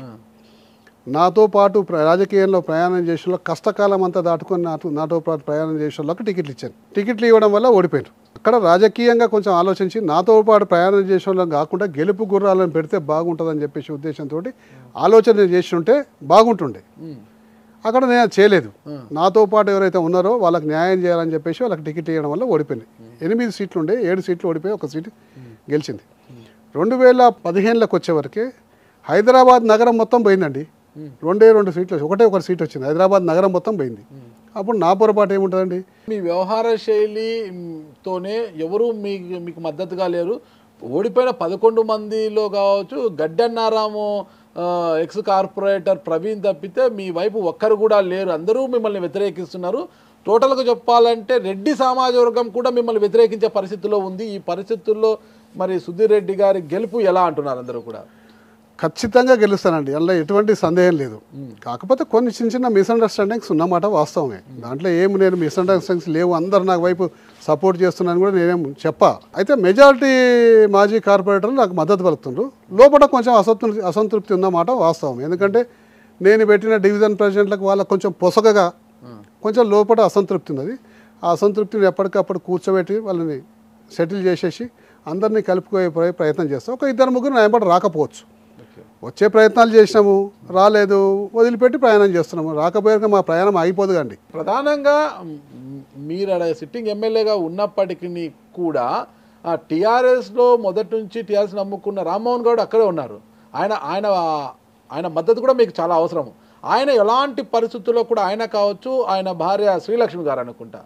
నాతో పాటు రాజకీయంలో ప్రయాణం చేసిన కష్టకాలం అంతా దాటుకొని నాతో నాతో పాటు ప్రయాణం చేసిన వాళ్ళకి టికెట్లు ఇచ్చాను టికెట్లు ఇవ్వడం వల్ల ఓడిపోయారు అక్కడ రాజకీయంగా కొంచెం ఆలోచించి నాతో పాటు ప్రయాణం చేసిన కాకుండా గెలుపు గుర్రాలను పెడితే బాగుంటుందని చెప్పేసి ఉద్దేశంతో ఆలోచన చేసి ఉంటే బాగుంటుండే అక్కడ నేను చేయలేదు నాతో పాటు ఎవరైతే ఉన్నారో వాళ్ళకి న్యాయం చేయాలని చెప్పేసి వాళ్ళకి టికెట్ ఇవ్వడం వల్ల ఓడిపోయింది ఎనిమిది సీట్లు ఉండే ఏడు సీట్లు ఓడిపోయి ఒక సీటు గెలిచింది రెండు వేల పదిహేనులకు వచ్చేవరకే హైదరాబాద్ నగరం మొత్తం పోయిందండి రెండే రెండు సీట్లు ఒకటే ఒక సీట్ వచ్చింది హైదరాబాద్ నగరం మొత్తం పోయింది అప్పుడు నా పొరపాటు ఏముంటుందండి మీ వ్యవహార శైలితోనే ఎవరు మీకు మీకు మద్దతుగా లేరు ఓడిపోయిన పదకొండు మందిలో కావచ్చు గడ్డన్నారాము ఎక్స్ కార్పొరేటర్ ప్రవీణ్ తప్పితే మీ వైపు ఒక్కరు కూడా లేరు అందరూ మిమ్మల్ని వ్యతిరేకిస్తున్నారు టోటల్గా చెప్పాలంటే రెడ్డి సామాజ వర్గం కూడా మిమ్మల్ని వ్యతిరేకించే పరిస్థితుల్లో ఉంది ఈ పరిస్థితుల్లో మరి సుధీర్ రెడ్డి గారి గెలుపు ఎలా అంటున్నారు అందరూ కూడా ఖచ్చితంగా గెలుస్తానండి అందులో ఎటువంటి సందేహం లేదు కాకపోతే కొన్ని చిన్న చిన్న మిస్అండర్స్టాండింగ్స్ ఉన్నమాట వాస్తవమే దాంట్లో ఏం నేను మిస్అండర్స్టాండింగ్స్ లేవు అందరు నాకు వైపు సపోర్ట్ చేస్తున్నాను కూడా నేనేం చెప్పా అయితే మెజారిటీ మాజీ కార్పొరేటర్లు నాకు మద్దతు పలుకుతుండ్రు లోపల కొంచెం అసంతృప్తి అసంతృప్తి ఉన్నమాట వాస్తవం ఎందుకంటే నేను పెట్టిన డివిజన్ ప్రెసిడెంట్లకు వాళ్ళకు కొంచెం పొసగగా కొంచెం లోపల అసంతృప్తి ఉన్నది ఆ అసంతృప్తిని ఎప్పటికప్పుడు కూర్చోబెట్టి వాళ్ళని సెటిల్ చేసేసి అందరినీ కలుపుకోయే ప్రయత్నం చేస్తాం ఒక ఇద్దరు ముగ్గురు నా రాకపోవచ్చు వచ్చే ప్రయత్నాలు చేసినాము రాలేదు వదిలిపెట్టి ప్రయాణం చేస్తున్నాము రాకపోయాక మా ప్రయాణం ఆగిపోదు కండి ప్రధానంగా మీరు సిట్టింగ్ ఎమ్మెల్యేగా ఉన్నప్పటికీ కూడా టీఆర్ఎస్లో మొదటి నుంచి టీఆర్ఎస్ నమ్ముకున్న రామ్మోహన్ గౌడ్ అక్కడే ఉన్నారు ఆయన ఆయన ఆయన మద్దతు కూడా మీకు చాలా అవసరం ఆయన ఎలాంటి పరిస్థితుల్లో కూడా ఆయన కావచ్చు ఆయన భార్య శ్రీలక్ష్మి గారు అనుకుంటా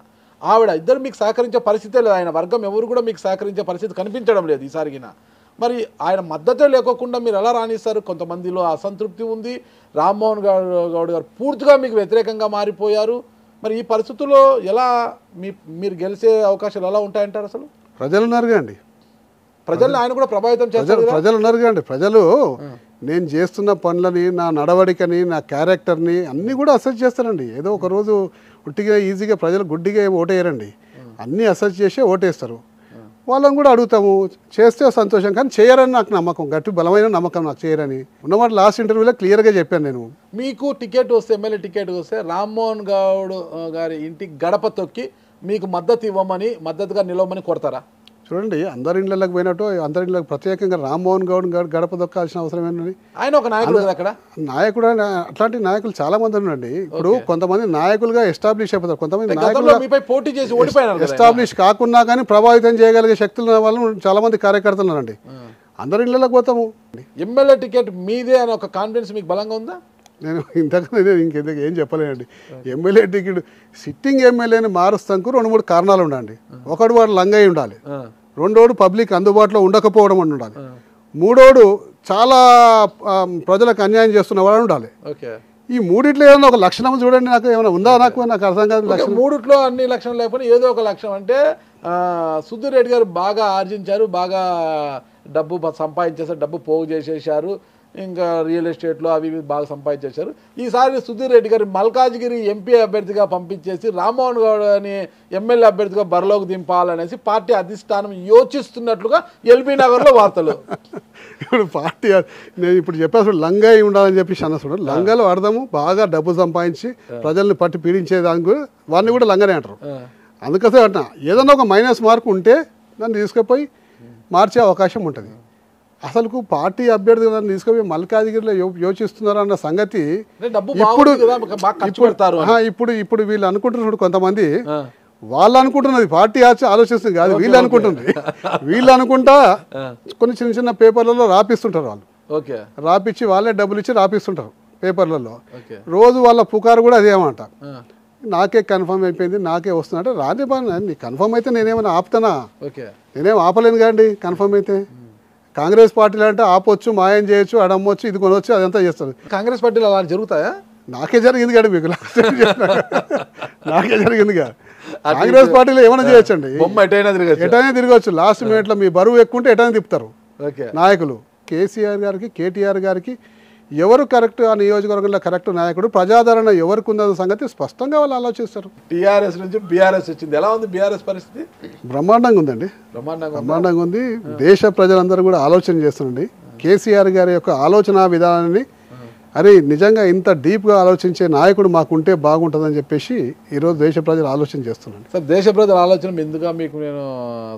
ఆవిడ ఇద్దరు మీకు సహకరించే పరిస్థితే లేదు ఆయన వర్గం ఎవరు కూడా మీకు సహకరించే పరిస్థితి కనిపించడం లేదు ఈసారిగిన మరి ఆయన మద్దతే లేకోకుండా మీరు ఎలా రాణిస్తారు కొంతమందిలో అసంతృప్తి ఉంది రామ్మోహన్ గౌడ్ గారు పూర్తిగా మీకు వ్యతిరేకంగా మారిపోయారు మరి ఈ పరిస్థితుల్లో ఎలా మీ మీరు గెలిచే అవకాశాలు ఎలా ఉంటాయంటారు అసలు ప్రజలు ఉన్నారు అండి ప్రజలు ఆయన కూడా ప్రభావితం చేస్తారు ప్రజలు ఉన్నారు కదండి ప్రజలు నేను చేస్తున్న పనులని నా నడవడికని నా క్యారెక్టర్ని అన్నీ కూడా అసెస్ చేస్తారండి ఏదో ఒక రోజు ఉట్టిగా ఈజీగా ప్రజలు గుడ్డిగా ఓటేయరండి అన్నీ అసెస్ చేసే ఓటేస్తారు వాళ్ళని కూడా అడుగుతాము చేస్తే సంతోషం కానీ చేయరని నాకు నమ్మకం గట్టి బలమైన నమ్మకం నాకు చేయరని ఉన్నమాట లాస్ట్ ఇంటర్వ్యూలో క్లియర్గా చెప్పాను నేను మీకు టికెట్ వస్తే ఎమ్మెల్యే టికెట్ వస్తే రామ్మోహన్ గౌడ్ గారి ఇంటికి గడప తొక్కి మీకు మద్దతు ఇవ్వమని మద్దతుగా నిలవమని కొడతారా చూడండి అందరి ఇళ్ళకి పోయినట్టు అందరి ఇళ్ళకి ప్రత్యేకంగా రామ్మోహన్ గౌడ్ గడప దొక్కాల్సిన అవసరం ఏంటండి ఆయన ఒక నాయకుడు అక్కడ నాయకుడు అట్లాంటి నాయకులు చాలా మంది ఉన్నారండి ఇప్పుడు కొంతమంది నాయకులుగా ఎస్టాబ్లిష్ అయిపోతారు కొంతమంది నాయకులు పోటీ చేసి ఓడిపోయినారు ఎస్టాబ్లిష్ కాకుండా కానీ ప్రభావితం చేయగలిగే శక్తులు వాళ్ళు చాలా మంది కార్యకర్తలు ఉన్నారండి అందరి ఇళ్ళకి పోతాము ఎమ్మెల్యే టికెట్ మీదే అనే ఒక కాన్ఫిడెన్స్ మీకు బలంగా ఉందా నేను ఇంతకన్నా ఇంకెందుకు ఏం చెప్పలేనండి ఎమ్మెల్యే టికెట్ సిట్టింగ్ ఎమ్మెల్యేని మారుస్తాంకు రెండు మూడు కారణాలు ఉండండి ఒకటి వాడు లంగై ఉండాలి రెండోడు పబ్లిక్ అందుబాటులో ఉండకపోవడం అని ఉండాలి మూడోడు చాలా ప్రజలకు అన్యాయం చేస్తున్న వాడు ఉండాలి ఈ మూడిట్లో ఏదైనా ఒక లక్షణం చూడండి నాకు ఏమైనా ఉందా నాకు నాకు అర్థం కాదు మూడిట్లో అన్ని లక్షణం లేకపోయినా ఏదో ఒక లక్షణం అంటే సుధీర్ రెడ్డి గారు బాగా ఆర్జించారు బాగా డబ్బు సంపాదించేసారు డబ్బు పోగు చేసేసారు ఇంకా రియల్ ఎస్టేట్లో అవి బాగా సంపాదించేశారు ఈసారి సుధీర్ రెడ్డి గారి మల్కాజ్గిరి ఎంపీ అభ్యర్థిగా పంపించేసి రామ్మోహన్ గౌడ్ అని ఎమ్మెల్యే అభ్యర్థిగా బరిలోకి దింపాలనేసి పార్టీ అధిష్టానం యోచిస్తున్నట్లుగా ఎల్బీ నగర్లో వార్తలు ఇప్పుడు పార్టీ నేను ఇప్పుడు చెప్పాను లంగా ఉండాలని చెప్పి చూడండి లంగాలో అడదాము బాగా డబ్బు సంపాదించి ప్రజల్ని పట్టి పీడించేదానికి వారిని కూడా లంగానే అంటారు అందుకసే అంటున్నా ఏదన్నా ఒక మైనస్ మార్క్ ఉంటే దాన్ని తీసుకుపోయి మార్చే అవకాశం ఉంటుంది అసలు పార్టీ అభ్యర్థి తీసుకుపోయి మల్కాజిగిరిలో యోచిస్తున్నారు అన్న సంగతి ఇప్పుడు ఇప్పుడు వీళ్ళు అనుకుంటున్నారు కొంతమంది వాళ్ళు అనుకుంటున్నది పార్టీ ఆలోచిస్తుంది కాదు వీళ్ళు అనుకుంటుంది వీళ్ళు అనుకుంటా కొన్ని చిన్న చిన్న పేపర్లలో రాపిస్తుంటారు వాళ్ళు రాపిచ్చి వాళ్ళే డబ్బులు ఇచ్చి రాపిస్తుంటారు పేపర్లలో రోజు వాళ్ళ పుకారు కూడా అదేమంట నాకే కన్ఫర్మ్ అయిపోయింది నాకే వస్తుందంటే రాని పని కన్ఫర్మ్ అయితే నేనేమైనా ఆపుతానా నేనేం ఆపలేను కదండి కన్ఫర్మ్ అయితే కాంగ్రెస్ పార్టీలు అంటే ఆపొచ్చు మాయం చేయొచ్చు అడమ్మొచ్చు ఇది కొనవచ్చు అదంతా చేస్తారు కాంగ్రెస్ పార్టీలో అలా జరుగుతాయా నాకే జరిగింది కదా మీకు నాకే జరిగింది కదా కాంగ్రెస్ పార్టీలో ఏమైనా చేయొచ్చండి ఎటైనా తిరగచ్చు లాస్ట్ మినిట్లో మీ బరువు ఎక్కువ ఉంటే ఎటైనా తిప్పుతారు నాయకులు కేసీఆర్ గారికి కేటీఆర్ గారికి ఎవరు కరెక్ట్ ఆ నియోజకవర్గంలో కరెక్ట్ నాయకుడు ప్రజాదరణ ఎవరికి ఉందన్న సంగతి స్పష్టంగా వాళ్ళు ఆలోచిస్తారు టీఆర్ఎస్ నుంచి బీఆర్ఎస్ వచ్చింది ఎలా ఉంది బీఆర్ఎస్ పరిస్థితి బ్రహ్మాండంగా ఉందండి బ్రహ్మాండంగా బ్రహ్మాండంగా ఉంది దేశ ప్రజలందరూ కూడా ఆలోచన చేస్తుండీ కేసీఆర్ గారి యొక్క ఆలోచన విధానాన్ని అరే నిజంగా ఇంత డీప్గా ఆలోచించే నాయకుడు మాకుంటే బాగుంటుందని చెప్పేసి ఈరోజు దేశ ప్రజలు ఆలోచన చేస్తున్నాను సార్ దేశ ప్రజల ఆలోచన ఎందుకు మీకు నేను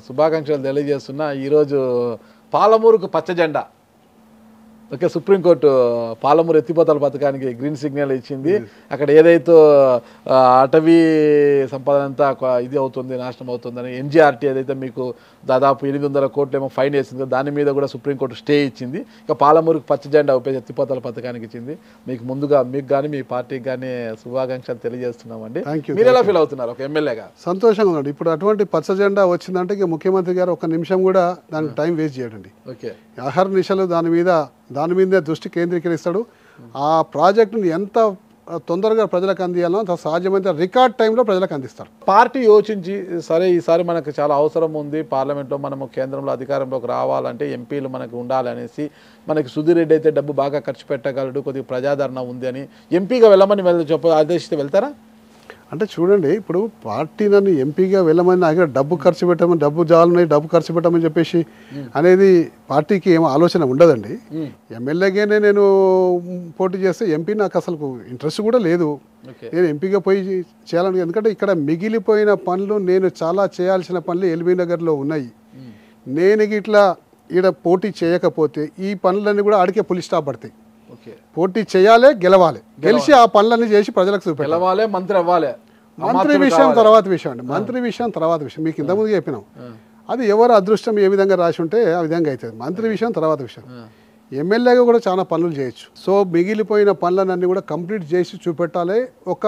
శుభాకాంక్షలు తెలియజేస్తున్నా ఈరోజు పాలమూరుకు పచ్చజెండా ఓకే సుప్రీంకోర్టు పాలమూరు ఎత్తిపోతల పథకానికి గ్రీన్ సిగ్నల్ ఇచ్చింది అక్కడ ఏదైతే అటవీ సంపాదన అంతా ఇది అవుతుంది నాశనం అవుతుందని ఎన్జీఆర్టీ ఏదైతే మీకు దాదాపు ఎనిమిది వందల కోట్లు ఏమో ఫైన్ వేసిందో దాని మీద కూడా సుప్రీంకోర్టు స్టే ఇచ్చింది ఇక పాలమూరుకు జెండా ఉపయోగ ఎత్తిపోతల పథకానికి ఇచ్చింది మీకు ముందుగా మీకు కానీ మీ పార్టీకి కానీ శుభాకాంక్షలు తెలియజేస్తున్నామండి మీరు ఎలా ఫీల్ అవుతున్నారు ఒక ఎమ్మెల్యేగా సంతోషంగా ఉన్నాడు ఇప్పుడు అటువంటి పచ్చ జెండా వచ్చిందంటే ఇక ముఖ్యమంత్రి గారు ఒక నిమిషం కూడా దానికి hmm. టైం వేస్ట్ చేయడండి ఓకే ఆహార నిశలు దాని మీద దాని మీదే దృష్టి కేంద్రీకరిస్తాడు ఆ ప్రాజెక్టును ఎంత తొందరగా ప్రజలకు అందియాలని సాధ్యమైతే రికార్డ్ టైంలో ప్రజలకు అందిస్తారు పార్టీ యోచించి సరే ఈసారి మనకు చాలా అవసరం ఉంది పార్లమెంట్లో మనము కేంద్రంలో అధికారంలోకి రావాలంటే ఎంపీలు మనకు ఉండాలనేసి మనకి సుధీర్ రెడ్డి అయితే డబ్బు బాగా ఖర్చు పెట్టగలడు కొద్దిగా ప్రజాదరణ ఉంది అని ఎంపీగా వెళ్ళమని వెళ్ళ చెప్ప ఆదేశిస్తే వెళ్తారా అంటే చూడండి ఇప్పుడు పార్టీ నన్ను ఎంపీగా వెళ్ళమని నాకు డబ్బు ఖర్చు పెట్టమని డబ్బు జాలున్నాయి డబ్బు ఖర్చు పెట్టమని చెప్పేసి అనేది పార్టీకి ఏం ఆలోచన ఉండదండి ఎమ్మెల్యేగానే నేను పోటీ చేస్తే ఎంపీ నాకు అసలు ఇంట్రెస్ట్ కూడా లేదు నేను ఎంపీగా పోయి చేయాలని ఎందుకంటే ఇక్కడ మిగిలిపోయిన పనులు నేను చాలా చేయాల్సిన పనులు ఎల్బీ నగర్లో ఉన్నాయి నేను ఇట్లా ఈడ పోటీ చేయకపోతే ఈ పనులన్నీ కూడా ఆడికే పులి పడతాయి పోటీ చేయాలి గెలవాలి గెలిచి ఆ పనులన్నీ చేసి ప్రజలకు చూపించాలి మంత్రి అవ్వాలి మంత్రి విషయం తర్వాత విషయం అండి మంత్రి విషయం తర్వాత విషయం మీకు ఇంతకుముందు చెప్పినాం అది ఎవరు అదృష్టం ఏ విధంగా రాసి ఉంటే ఆ విధంగా అవుతుంది మంత్రి విషయం తర్వాత విషయం ఎమ్మెల్యేగా కూడా చాలా పనులు చేయొచ్చు సో మిగిలిపోయిన పనులన్నీ కూడా కంప్లీట్ చేసి చూపెట్టాలి ఒక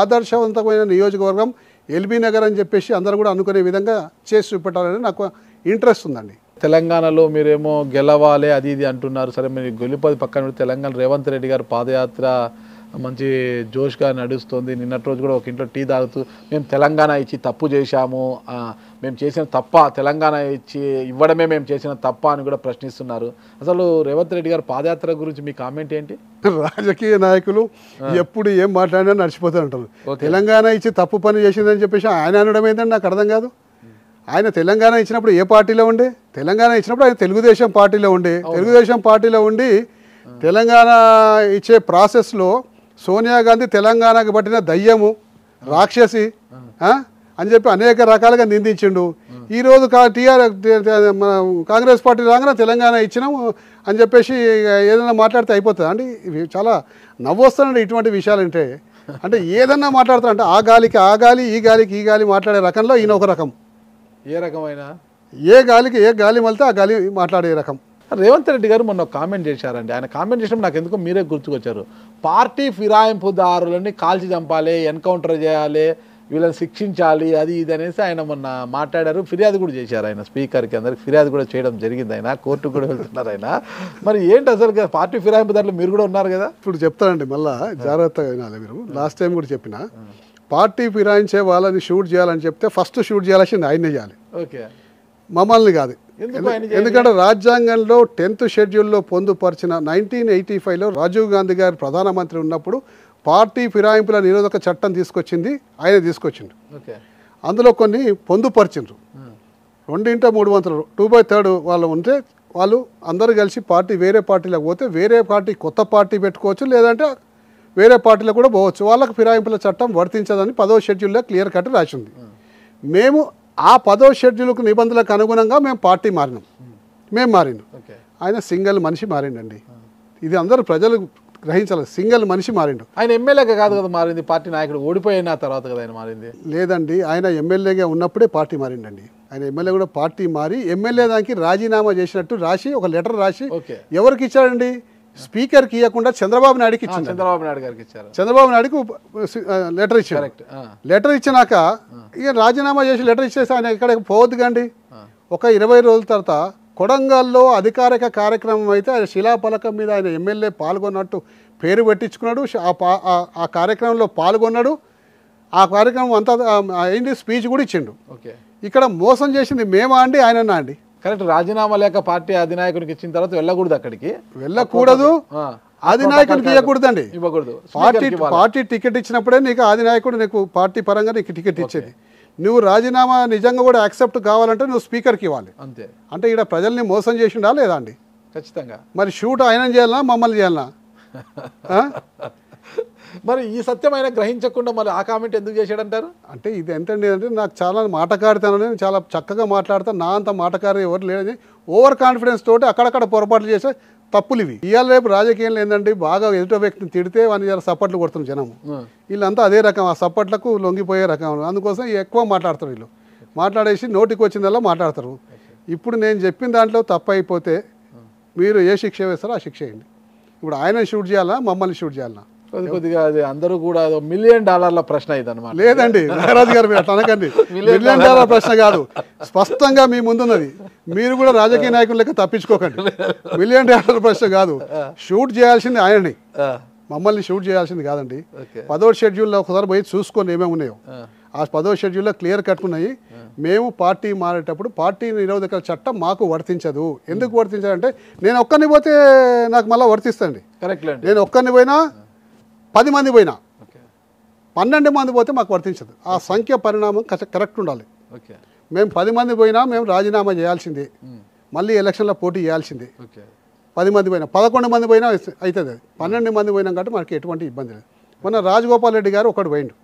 ఆదర్శవంతమైన నియోజకవర్గం ఎల్బీ నగర్ అని చెప్పేసి అందరూ కూడా అనుకునే విధంగా చేసి చూపెట్టాలని నాకు ఇంట్రెస్ట్ ఉందండి తెలంగాణలో మీరేమో గెలవాలి అది ఇది అంటున్నారు సరే మీరు గెలుపది పక్కన తెలంగాణ రేవంత్ రెడ్డి గారు పాదయాత్ర మంచి జోష్గా నడుస్తుంది నిన్నటి రోజు కూడా ఒక ఇంట్లో టీ తాగుతూ మేము తెలంగాణ ఇచ్చి తప్పు చేశాము మేము చేసిన తప్ప తెలంగాణ ఇచ్చి ఇవ్వడమే మేము చేసిన తప్ప అని కూడా ప్రశ్నిస్తున్నారు అసలు రేవంత్ రెడ్డి గారు పాదయాత్ర గురించి మీ కామెంట్ ఏంటి రాజకీయ నాయకులు ఎప్పుడు ఏం మాట్లాడినా ఉంటారు తెలంగాణ ఇచ్చి తప్పు పని చేసిందని చెప్పేసి ఆయన అనడం ఏంటంటే నాకు అర్థం కాదు ఆయన తెలంగాణ ఇచ్చినప్పుడు ఏ పార్టీలో ఉండే తెలంగాణ ఇచ్చినప్పుడు ఆయన తెలుగుదేశం పార్టీలో ఉండే తెలుగుదేశం పార్టీలో ఉండి తెలంగాణ ఇచ్చే ప్రాసెస్లో సోనియా గాంధీ తెలంగాణకు పట్టిన దయ్యము రాక్షసి అని చెప్పి అనేక రకాలుగా నిందించిండు ఈరోజు కా టీఆర్ మన కాంగ్రెస్ పార్టీ రాగానే తెలంగాణ ఇచ్చినాము అని చెప్పేసి ఏదైనా మాట్లాడితే అయిపోతుంది ఇవి చాలా నవ్వొస్తానండి ఇటువంటి విషయాలంటే అంటే ఏదన్నా అంటే ఆ గాలికి ఆ గాలి ఈ గాలికి ఈ గాలి మాట్లాడే రకంలో ఈయన ఒక రకం ఏ రకమైన ఏ గాలికి ఏ గాలి మళ్తే ఆ గాలి మాట్లాడే రకం రేవంత్ రెడ్డి గారు మొన్న కామెంట్ చేశారండి ఆయన కామెంట్ చేసినప్పుడు నాకు ఎందుకో మీరే గుర్తుకొచ్చారు పార్టీ ఫిరాయింపుదారులని కాల్చి చంపాలి ఎన్కౌంటర్ చేయాలి వీళ్ళని శిక్షించాలి అది ఇది అనేసి ఆయన మొన్న మాట్లాడారు ఫిర్యాదు కూడా చేశారు ఆయన స్పీకర్కి అందరికి ఫిర్యాదు కూడా చేయడం జరిగింది ఆయన కోర్టు కూడా వెళ్తున్నారు ఆయన మరి ఏంటి అసలు పార్టీ ఫిరాయింపు మీరు కూడా ఉన్నారు కదా ఇప్పుడు చెప్తానండి మళ్ళీ జాగ్రత్తగా వినాలి మీరు లాస్ట్ టైం కూడా చెప్పిన పార్టీ ఫిరాయించే వాళ్ళని షూట్ చేయాలని చెప్తే ఫస్ట్ షూట్ చేయాల్సింది ఆయన చేయాలి మమ్మల్ని కాదు ఎందుకంటే రాజ్యాంగంలో టెన్త్ షెడ్యూల్లో పొందుపరిచిన నైన్టీన్ ఎయిటీ ఫైవ్లో రాజీవ్ గాంధీ గారు ప్రధానమంత్రి ఉన్నప్పుడు పార్టీ ఫిరాయింపుల నిరోధక చట్టం తీసుకొచ్చింది ఆయన తీసుకొచ్చిండు అందులో కొన్ని పొందుపరిచిండ్రు రెండింట మూడు వంతులు టూ బై థర్డ్ వాళ్ళు ఉంటే వాళ్ళు అందరూ కలిసి పార్టీ వేరే పార్టీలకు పోతే వేరే పార్టీ కొత్త పార్టీ పెట్టుకోవచ్చు లేదంటే వేరే పార్టీలో కూడా పోవచ్చు వాళ్ళకు ఫిరాయింపుల చట్టం వర్తించదని పదో షెడ్యూల్లో క్లియర్ కట్ రాసింది మేము ఆ పదో షెడ్యూల్కు నిబంధనలకు అనుగుణంగా మేము పార్టీ మారినాం మేము మారినాం ఆయన సింగిల్ మనిషి మారిండండి ఇది అందరూ ప్రజలు గ్రహించాలి సింగిల్ మనిషి మారిండు ఆయన ఎమ్మెల్యేగా కాదు కదా మారింది పార్టీ నాయకుడు ఓడిపోయిన తర్వాత కదా ఆయన మారింది లేదండి ఆయన ఎమ్మెల్యేగా ఉన్నప్పుడే పార్టీ మారిండండి ఆయన ఎమ్మెల్యే కూడా పార్టీ మారి ఎమ్మెల్యే దానికి రాజీనామా చేసినట్టు రాసి ఒక లెటర్ రాసి ఎవరికి ఇచ్చాడండి స్పీకర్కి ఇవ్వకుండా చంద్రబాబు నాయుడుకి ఇచ్చింది చంద్రబాబు నాయుడు గారికి ఇచ్చారు చంద్రబాబు నాయుడుకు లెటర్ ఇచ్చారు లెటర్ ఇచ్చినాక ఇక రాజీనామా చేసి లెటర్ ఇచ్చేసి ఆయన ఇక్కడ పోవద్దు కండి ఒక ఇరవై రోజుల తర్వాత కొడంగల్లో అధికారిక కార్యక్రమం అయితే ఆయన శిలాఫలకం మీద ఆయన ఎమ్మెల్యే పాల్గొన్నట్టు పేరు పెట్టించుకున్నాడు ఆ కార్యక్రమంలో పాల్గొన్నాడు ఆ కార్యక్రమం అంతా అయింది స్పీచ్ కూడా ఇచ్చిండు ఇక్కడ మోసం చేసింది మేమా అండి ఆయనన్నా అండి కరెక్ట్ రాజీనామా లేక పార్టీ అధినాయకునికి ఇచ్చిన తర్వాత వెళ్ళకూడదు అక్కడికి వెళ్ళకూడదు ఆదినాయకునికి ఇవ్వకూడదండి ఇవ్వకూడదు పార్టీ పార్టీ టికెట్ ఇచ్చినప్పుడే నీకు ఆదినాయకుడు నీకు పార్టీ పరంగా నీకు టికెట్ ఇచ్చేది నువ్వు రాజీనామా నిజంగా కూడా యాక్సెప్ట్ కావాలంటే నువ్వు స్పీకర్కి ఇవ్వాలి అంతే అంటే ఇక్కడ ప్రజల్ని మోసం చేసిండా లేదా అండి ఖచ్చితంగా మరి షూట్ ఆయన చేయాలనా మమ్మల్ని చేయాలనా మరి ఈ సత్యం ఆయన గ్రహించకుండా మరి ఆ కామెంట్ ఎందుకు చేశాడంటారు అంటే ఇది ఎంతండి అంటే నాకు చాలా మాటకాడుతాను నేను చాలా చక్కగా మాట్లాడతాను నా అంత మాటకారు ఎవరు లేదని ఓవర్ కాన్ఫిడెన్స్ తోటి అక్కడక్కడ పొరపాట్లు చేసే తప్పులు ఇవి ఇవాళ రేపు రాజకీయంలో ఏంటండి బాగా ఎదుటో వ్యక్తిని తిడితే వాని సప్పట్లు కొడుతున్నారు జనం వీళ్ళంతా అదే రకం ఆ సప్పట్లకు లొంగిపోయే రకం అందుకోసం ఎక్కువ మాట్లాడతారు వీళ్ళు మాట్లాడేసి నోటికి వచ్చిందల్లా మాట్లాడతారు ఇప్పుడు నేను చెప్పిన దాంట్లో తప్పు అయిపోతే మీరు ఏ శిక్ష వేస్తారో ఆ శిక్ష వేయండి ఇప్పుడు ఆయన షూట్ చేయాలా మమ్మల్ని షూట్ చేయాలా కొద్ది కొద్దిగా అది అందరూ కూడా మిలియన్ డాలర్ల ప్రశ్న అనమాట లేదండి నాగరాజు గారు మీరు అనకండి మిలియన్ డాలర్ ప్రశ్న కాదు స్పష్టంగా మీ ముందున్నది మీరు కూడా రాజకీయ నాయకులు లెక్క తప్పించుకోకండి మిలియన్ డాలర్ ప్రశ్న కాదు షూట్ చేయాల్సింది ఆయనని మమ్మల్ని షూట్ చేయాల్సింది కాదండి పదో షెడ్యూల్లో ఒకసారి పోయి చూసుకొని ఏమేమి ఉన్నాయో ఆ పదో షెడ్యూల్లో క్లియర్ కట్టుకున్నాయి మేము పార్టీ మారేటప్పుడు పార్టీ నిరోధక చట్టం మాకు వర్తించదు ఎందుకు వర్తించాలంటే నేను ఒక్కరిని పోతే నాకు మళ్ళీ వర్తిస్తండి కరెక్ట్ నేను ఒక్కరిని పోయినా పది మంది పోయినా పన్నెండు మంది పోతే మాకు వర్తించదు ఆ సంఖ్య పరిణామం కరెక్ట్ ఉండాలి మేము పది మంది పోయినా మేము రాజీనామా చేయాల్సిందే మళ్ళీ ఎలక్షన్లో పోటీ చేయాల్సిందే పది మంది పోయినా పదకొండు మంది పోయినా అవుతుంది అది పన్నెండు మంది పోయినా కాబట్టి మనకి ఎటువంటి ఇబ్బంది లేదు మొన్న రాజగోపాల్ రెడ్డి గారు ఒకటి పోయిండు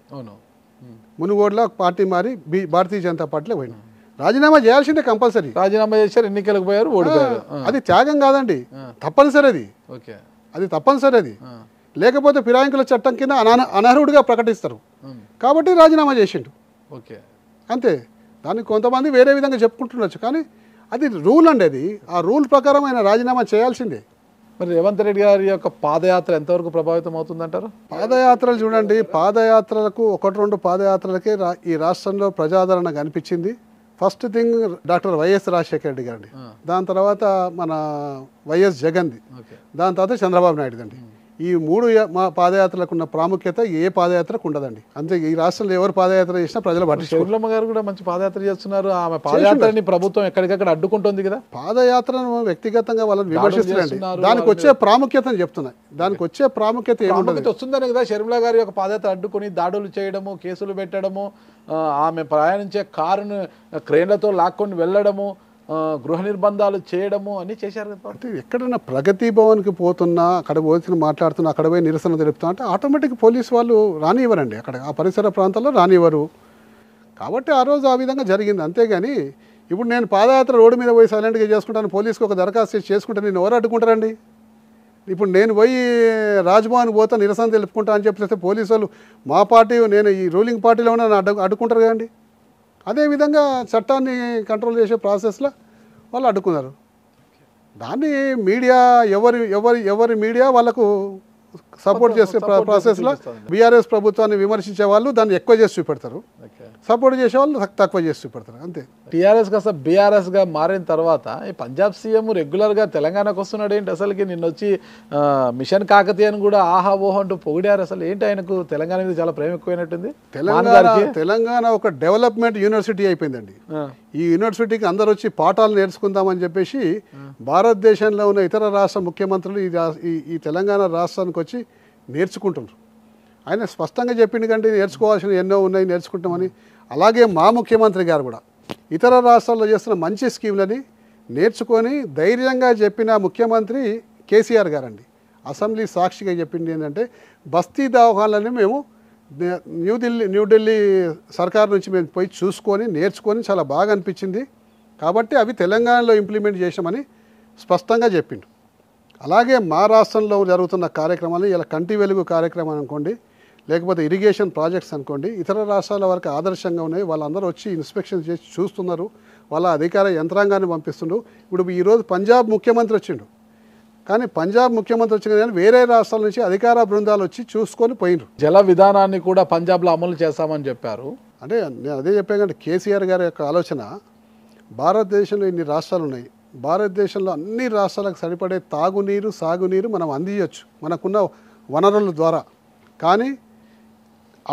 మునుగోడులో పార్టీ మారి బీ భారతీయ జనతా పార్టీలో పోయినా రాజీనామా చేయాల్సిందే కంపల్సరీ రాజీనామా చేశారు ఎన్నికలకు పోయారు అది త్యాగం కాదండి తప్పనిసరి అది అది తప్పనిసరి అది లేకపోతే ఫిరాయింకుల చట్టం కింద అనర్హుడిగా ప్రకటిస్తారు కాబట్టి రాజీనామా చేసిండు ఓకే అంతే దాన్ని కొంతమంది వేరే విధంగా చెప్పుకుంటుండొచ్చు కానీ అది రూల్ అండి అది ఆ రూల్ ప్రకారం ఆయన రాజీనామా చేయాల్సిందే మరి రేవంత్ రెడ్డి గారి యొక్క పాదయాత్ర ఎంతవరకు ప్రభావితం అవుతుందంటారు పాదయాత్రలు చూడండి పాదయాత్రలకు ఒకటి రెండు పాదయాత్రలకే ఈ రాష్ట్రంలో ప్రజాదరణ కనిపించింది first thing doctor YS Rajasekhara Reddy garu అండి దాని తర్వాత మన వైఎస్ జగన్ది దాని తర్వాత చంద్రబాబు నాయుడు అండి ఈ మూడు మా పాదయాత్రలకు ఉన్న ప్రాముఖ్యత ఏ పాదయాత్రకు ఉండదండి అంతే ఈ రాష్ట్రంలో ఎవరు పాదయాత్ర చేసినా ప్రజలు పట్టించుకోవట్లమ్మ గారు కూడా మంచి పాదయాత్ర చేస్తున్నారు ఆమె పాదయాత్రని ప్రభుత్వం ఎక్కడికక్కడ అడ్డుకుంటుంది కదా పాదయాత్రను వ్యక్తిగతంగా వాళ్ళని విమర్శిస్తున్నారు దానికి వచ్చే ప్రాముఖ్యతను చెప్తున్నాయి దానికి వచ్చే ప్రాముఖ్యత ఏముంటుంది వస్తుందని కదా షర్మిల గారి యొక్క పాదయాత్ర అడ్డుకుని దాడులు చేయడము కేసులు పెట్టడము ఆమె ప్రయాణించే కారును క్రేన్లతో లాక్కొని వెళ్ళడము గృహ నిర్బంధాలు చేయడము అని చేశారు అంటే ఎక్కడైనా ప్రగతి భవన్కి పోతున్నా అక్కడ పోతున్న మాట్లాడుతున్నా అక్కడ పోయి నిరసన తెలుపుతున్నా అంటే ఆటోమేటిక్ పోలీస్ వాళ్ళు రానివ్వరండి అక్కడ ఆ పరిసర ప్రాంతాల్లో రానివ్వరు కాబట్టి ఆ రోజు ఆ విధంగా జరిగింది అంతేగాని ఇప్పుడు నేను పాదయాత్ర రోడ్డు మీద పోయి సైలెంట్గా చేసుకుంటాను పోలీస్కి ఒక దరఖాస్తు చేసుకుంటే నేను ఎవరు అడ్డుకుంటారండి ఇప్పుడు నేను పోయి రాజ్భవన్ పోతా నిరసన తెలుపుకుంటా అని చెప్పేస్తే పోలీసు వాళ్ళు మా పార్టీ నేను ఈ రూలింగ్ పార్టీలో ఉన్నా అడ్డు అడ్డుకుంటారు కదండి అదేవిధంగా చట్టాన్ని కంట్రోల్ చేసే ప్రాసెస్లో వాళ్ళు అడ్డుకున్నారు దాన్ని మీడియా ఎవరి ఎవరి ఎవరి మీడియా వాళ్ళకు సపోర్ట్ చేసే లో బీఆర్ఎస్ ప్రభుత్వాన్ని విమర్శించే వాళ్ళు దాన్ని ఎక్కువ చేసి చూపెడతారు సపోర్ట్ చేసే వాళ్ళు తక్కువ చేసి చూపెడతారు అంతే టీఆర్ఎస్ కాస్త బీఆర్ఎస్గా మారిన తర్వాత ఈ పంజాబ్ సీఎం రెగ్యులర్ గా తెలంగాణకు వస్తున్నాడు ఏంటి అసలుకి నిన్న వచ్చి మిషన్ అని కూడా ఆహా ఓహో అంటూ పొగిడారు అసలు ఏంటి ఆయనకు తెలంగాణ మీద చాలా ప్రేమ ఎక్కువైనట్టుంది తెలంగాణ తెలంగాణ ఒక డెవలప్మెంట్ యూనివర్సిటీ అయిపోయిందండి ఈ యూనివర్సిటీకి అందరు వచ్చి పాఠాలు నేర్చుకుందామని చెప్పేసి భారతదేశంలో ఉన్న ఇతర రాష్ట్ర ముఖ్యమంత్రులు ఈ తెలంగాణ రాష్ట్రానికి వచ్చి నేర్చుకుంటున్నారు ఆయన స్పష్టంగా చెప్పింది కంటే నేర్చుకోవాల్సిన ఎన్నో ఉన్నాయి నేర్చుకుంటామని అలాగే మా ముఖ్యమంత్రి గారు కూడా ఇతర రాష్ట్రాల్లో చేస్తున్న మంచి స్కీమ్లని నేర్చుకొని ధైర్యంగా చెప్పిన ముఖ్యమంత్రి కేసీఆర్ గారండి అసెంబ్లీ సాక్షిగా చెప్పింది ఏంటంటే బస్తీ దవాఖానలని మేము న్యూఢిల్లీ న్యూఢిల్లీ సర్కార్ నుంచి మేము పోయి చూసుకొని నేర్చుకొని చాలా బాగా అనిపించింది కాబట్టి అవి తెలంగాణలో ఇంప్లిమెంట్ చేసామని స్పష్టంగా చెప్పిండు అలాగే మా రాష్ట్రంలో జరుగుతున్న కార్యక్రమాలు ఇలా కంటి వెలుగు కార్యక్రమం అనుకోండి లేకపోతే ఇరిగేషన్ ప్రాజెక్ట్స్ అనుకోండి ఇతర రాష్ట్రాల వరకు ఆదర్శంగా ఉన్నాయి వాళ్ళందరూ వచ్చి ఇన్స్పెక్షన్ చేసి చూస్తున్నారు వాళ్ళ అధికార యంత్రాంగాన్ని పంపిస్తుండ్రు ఇప్పుడు ఈరోజు పంజాబ్ ముఖ్యమంత్రి వచ్చిండు కానీ పంజాబ్ ముఖ్యమంత్రి వచ్చిన కానీ వేరే రాష్ట్రాల నుంచి అధికార బృందాలు వచ్చి చూసుకొని పోయినరు జల విధానాన్ని కూడా పంజాబ్లో అమలు చేస్తామని చెప్పారు అంటే నేను అదే చెప్పాను కంటే కేసీఆర్ గారి యొక్క ఆలోచన భారతదేశంలో ఇన్ని రాష్ట్రాలు ఉన్నాయి భారతదేశంలో అన్ని రాష్ట్రాలకు సరిపడే తాగునీరు సాగునీరు మనం అందించవచ్చు మనకున్న వనరుల ద్వారా కానీ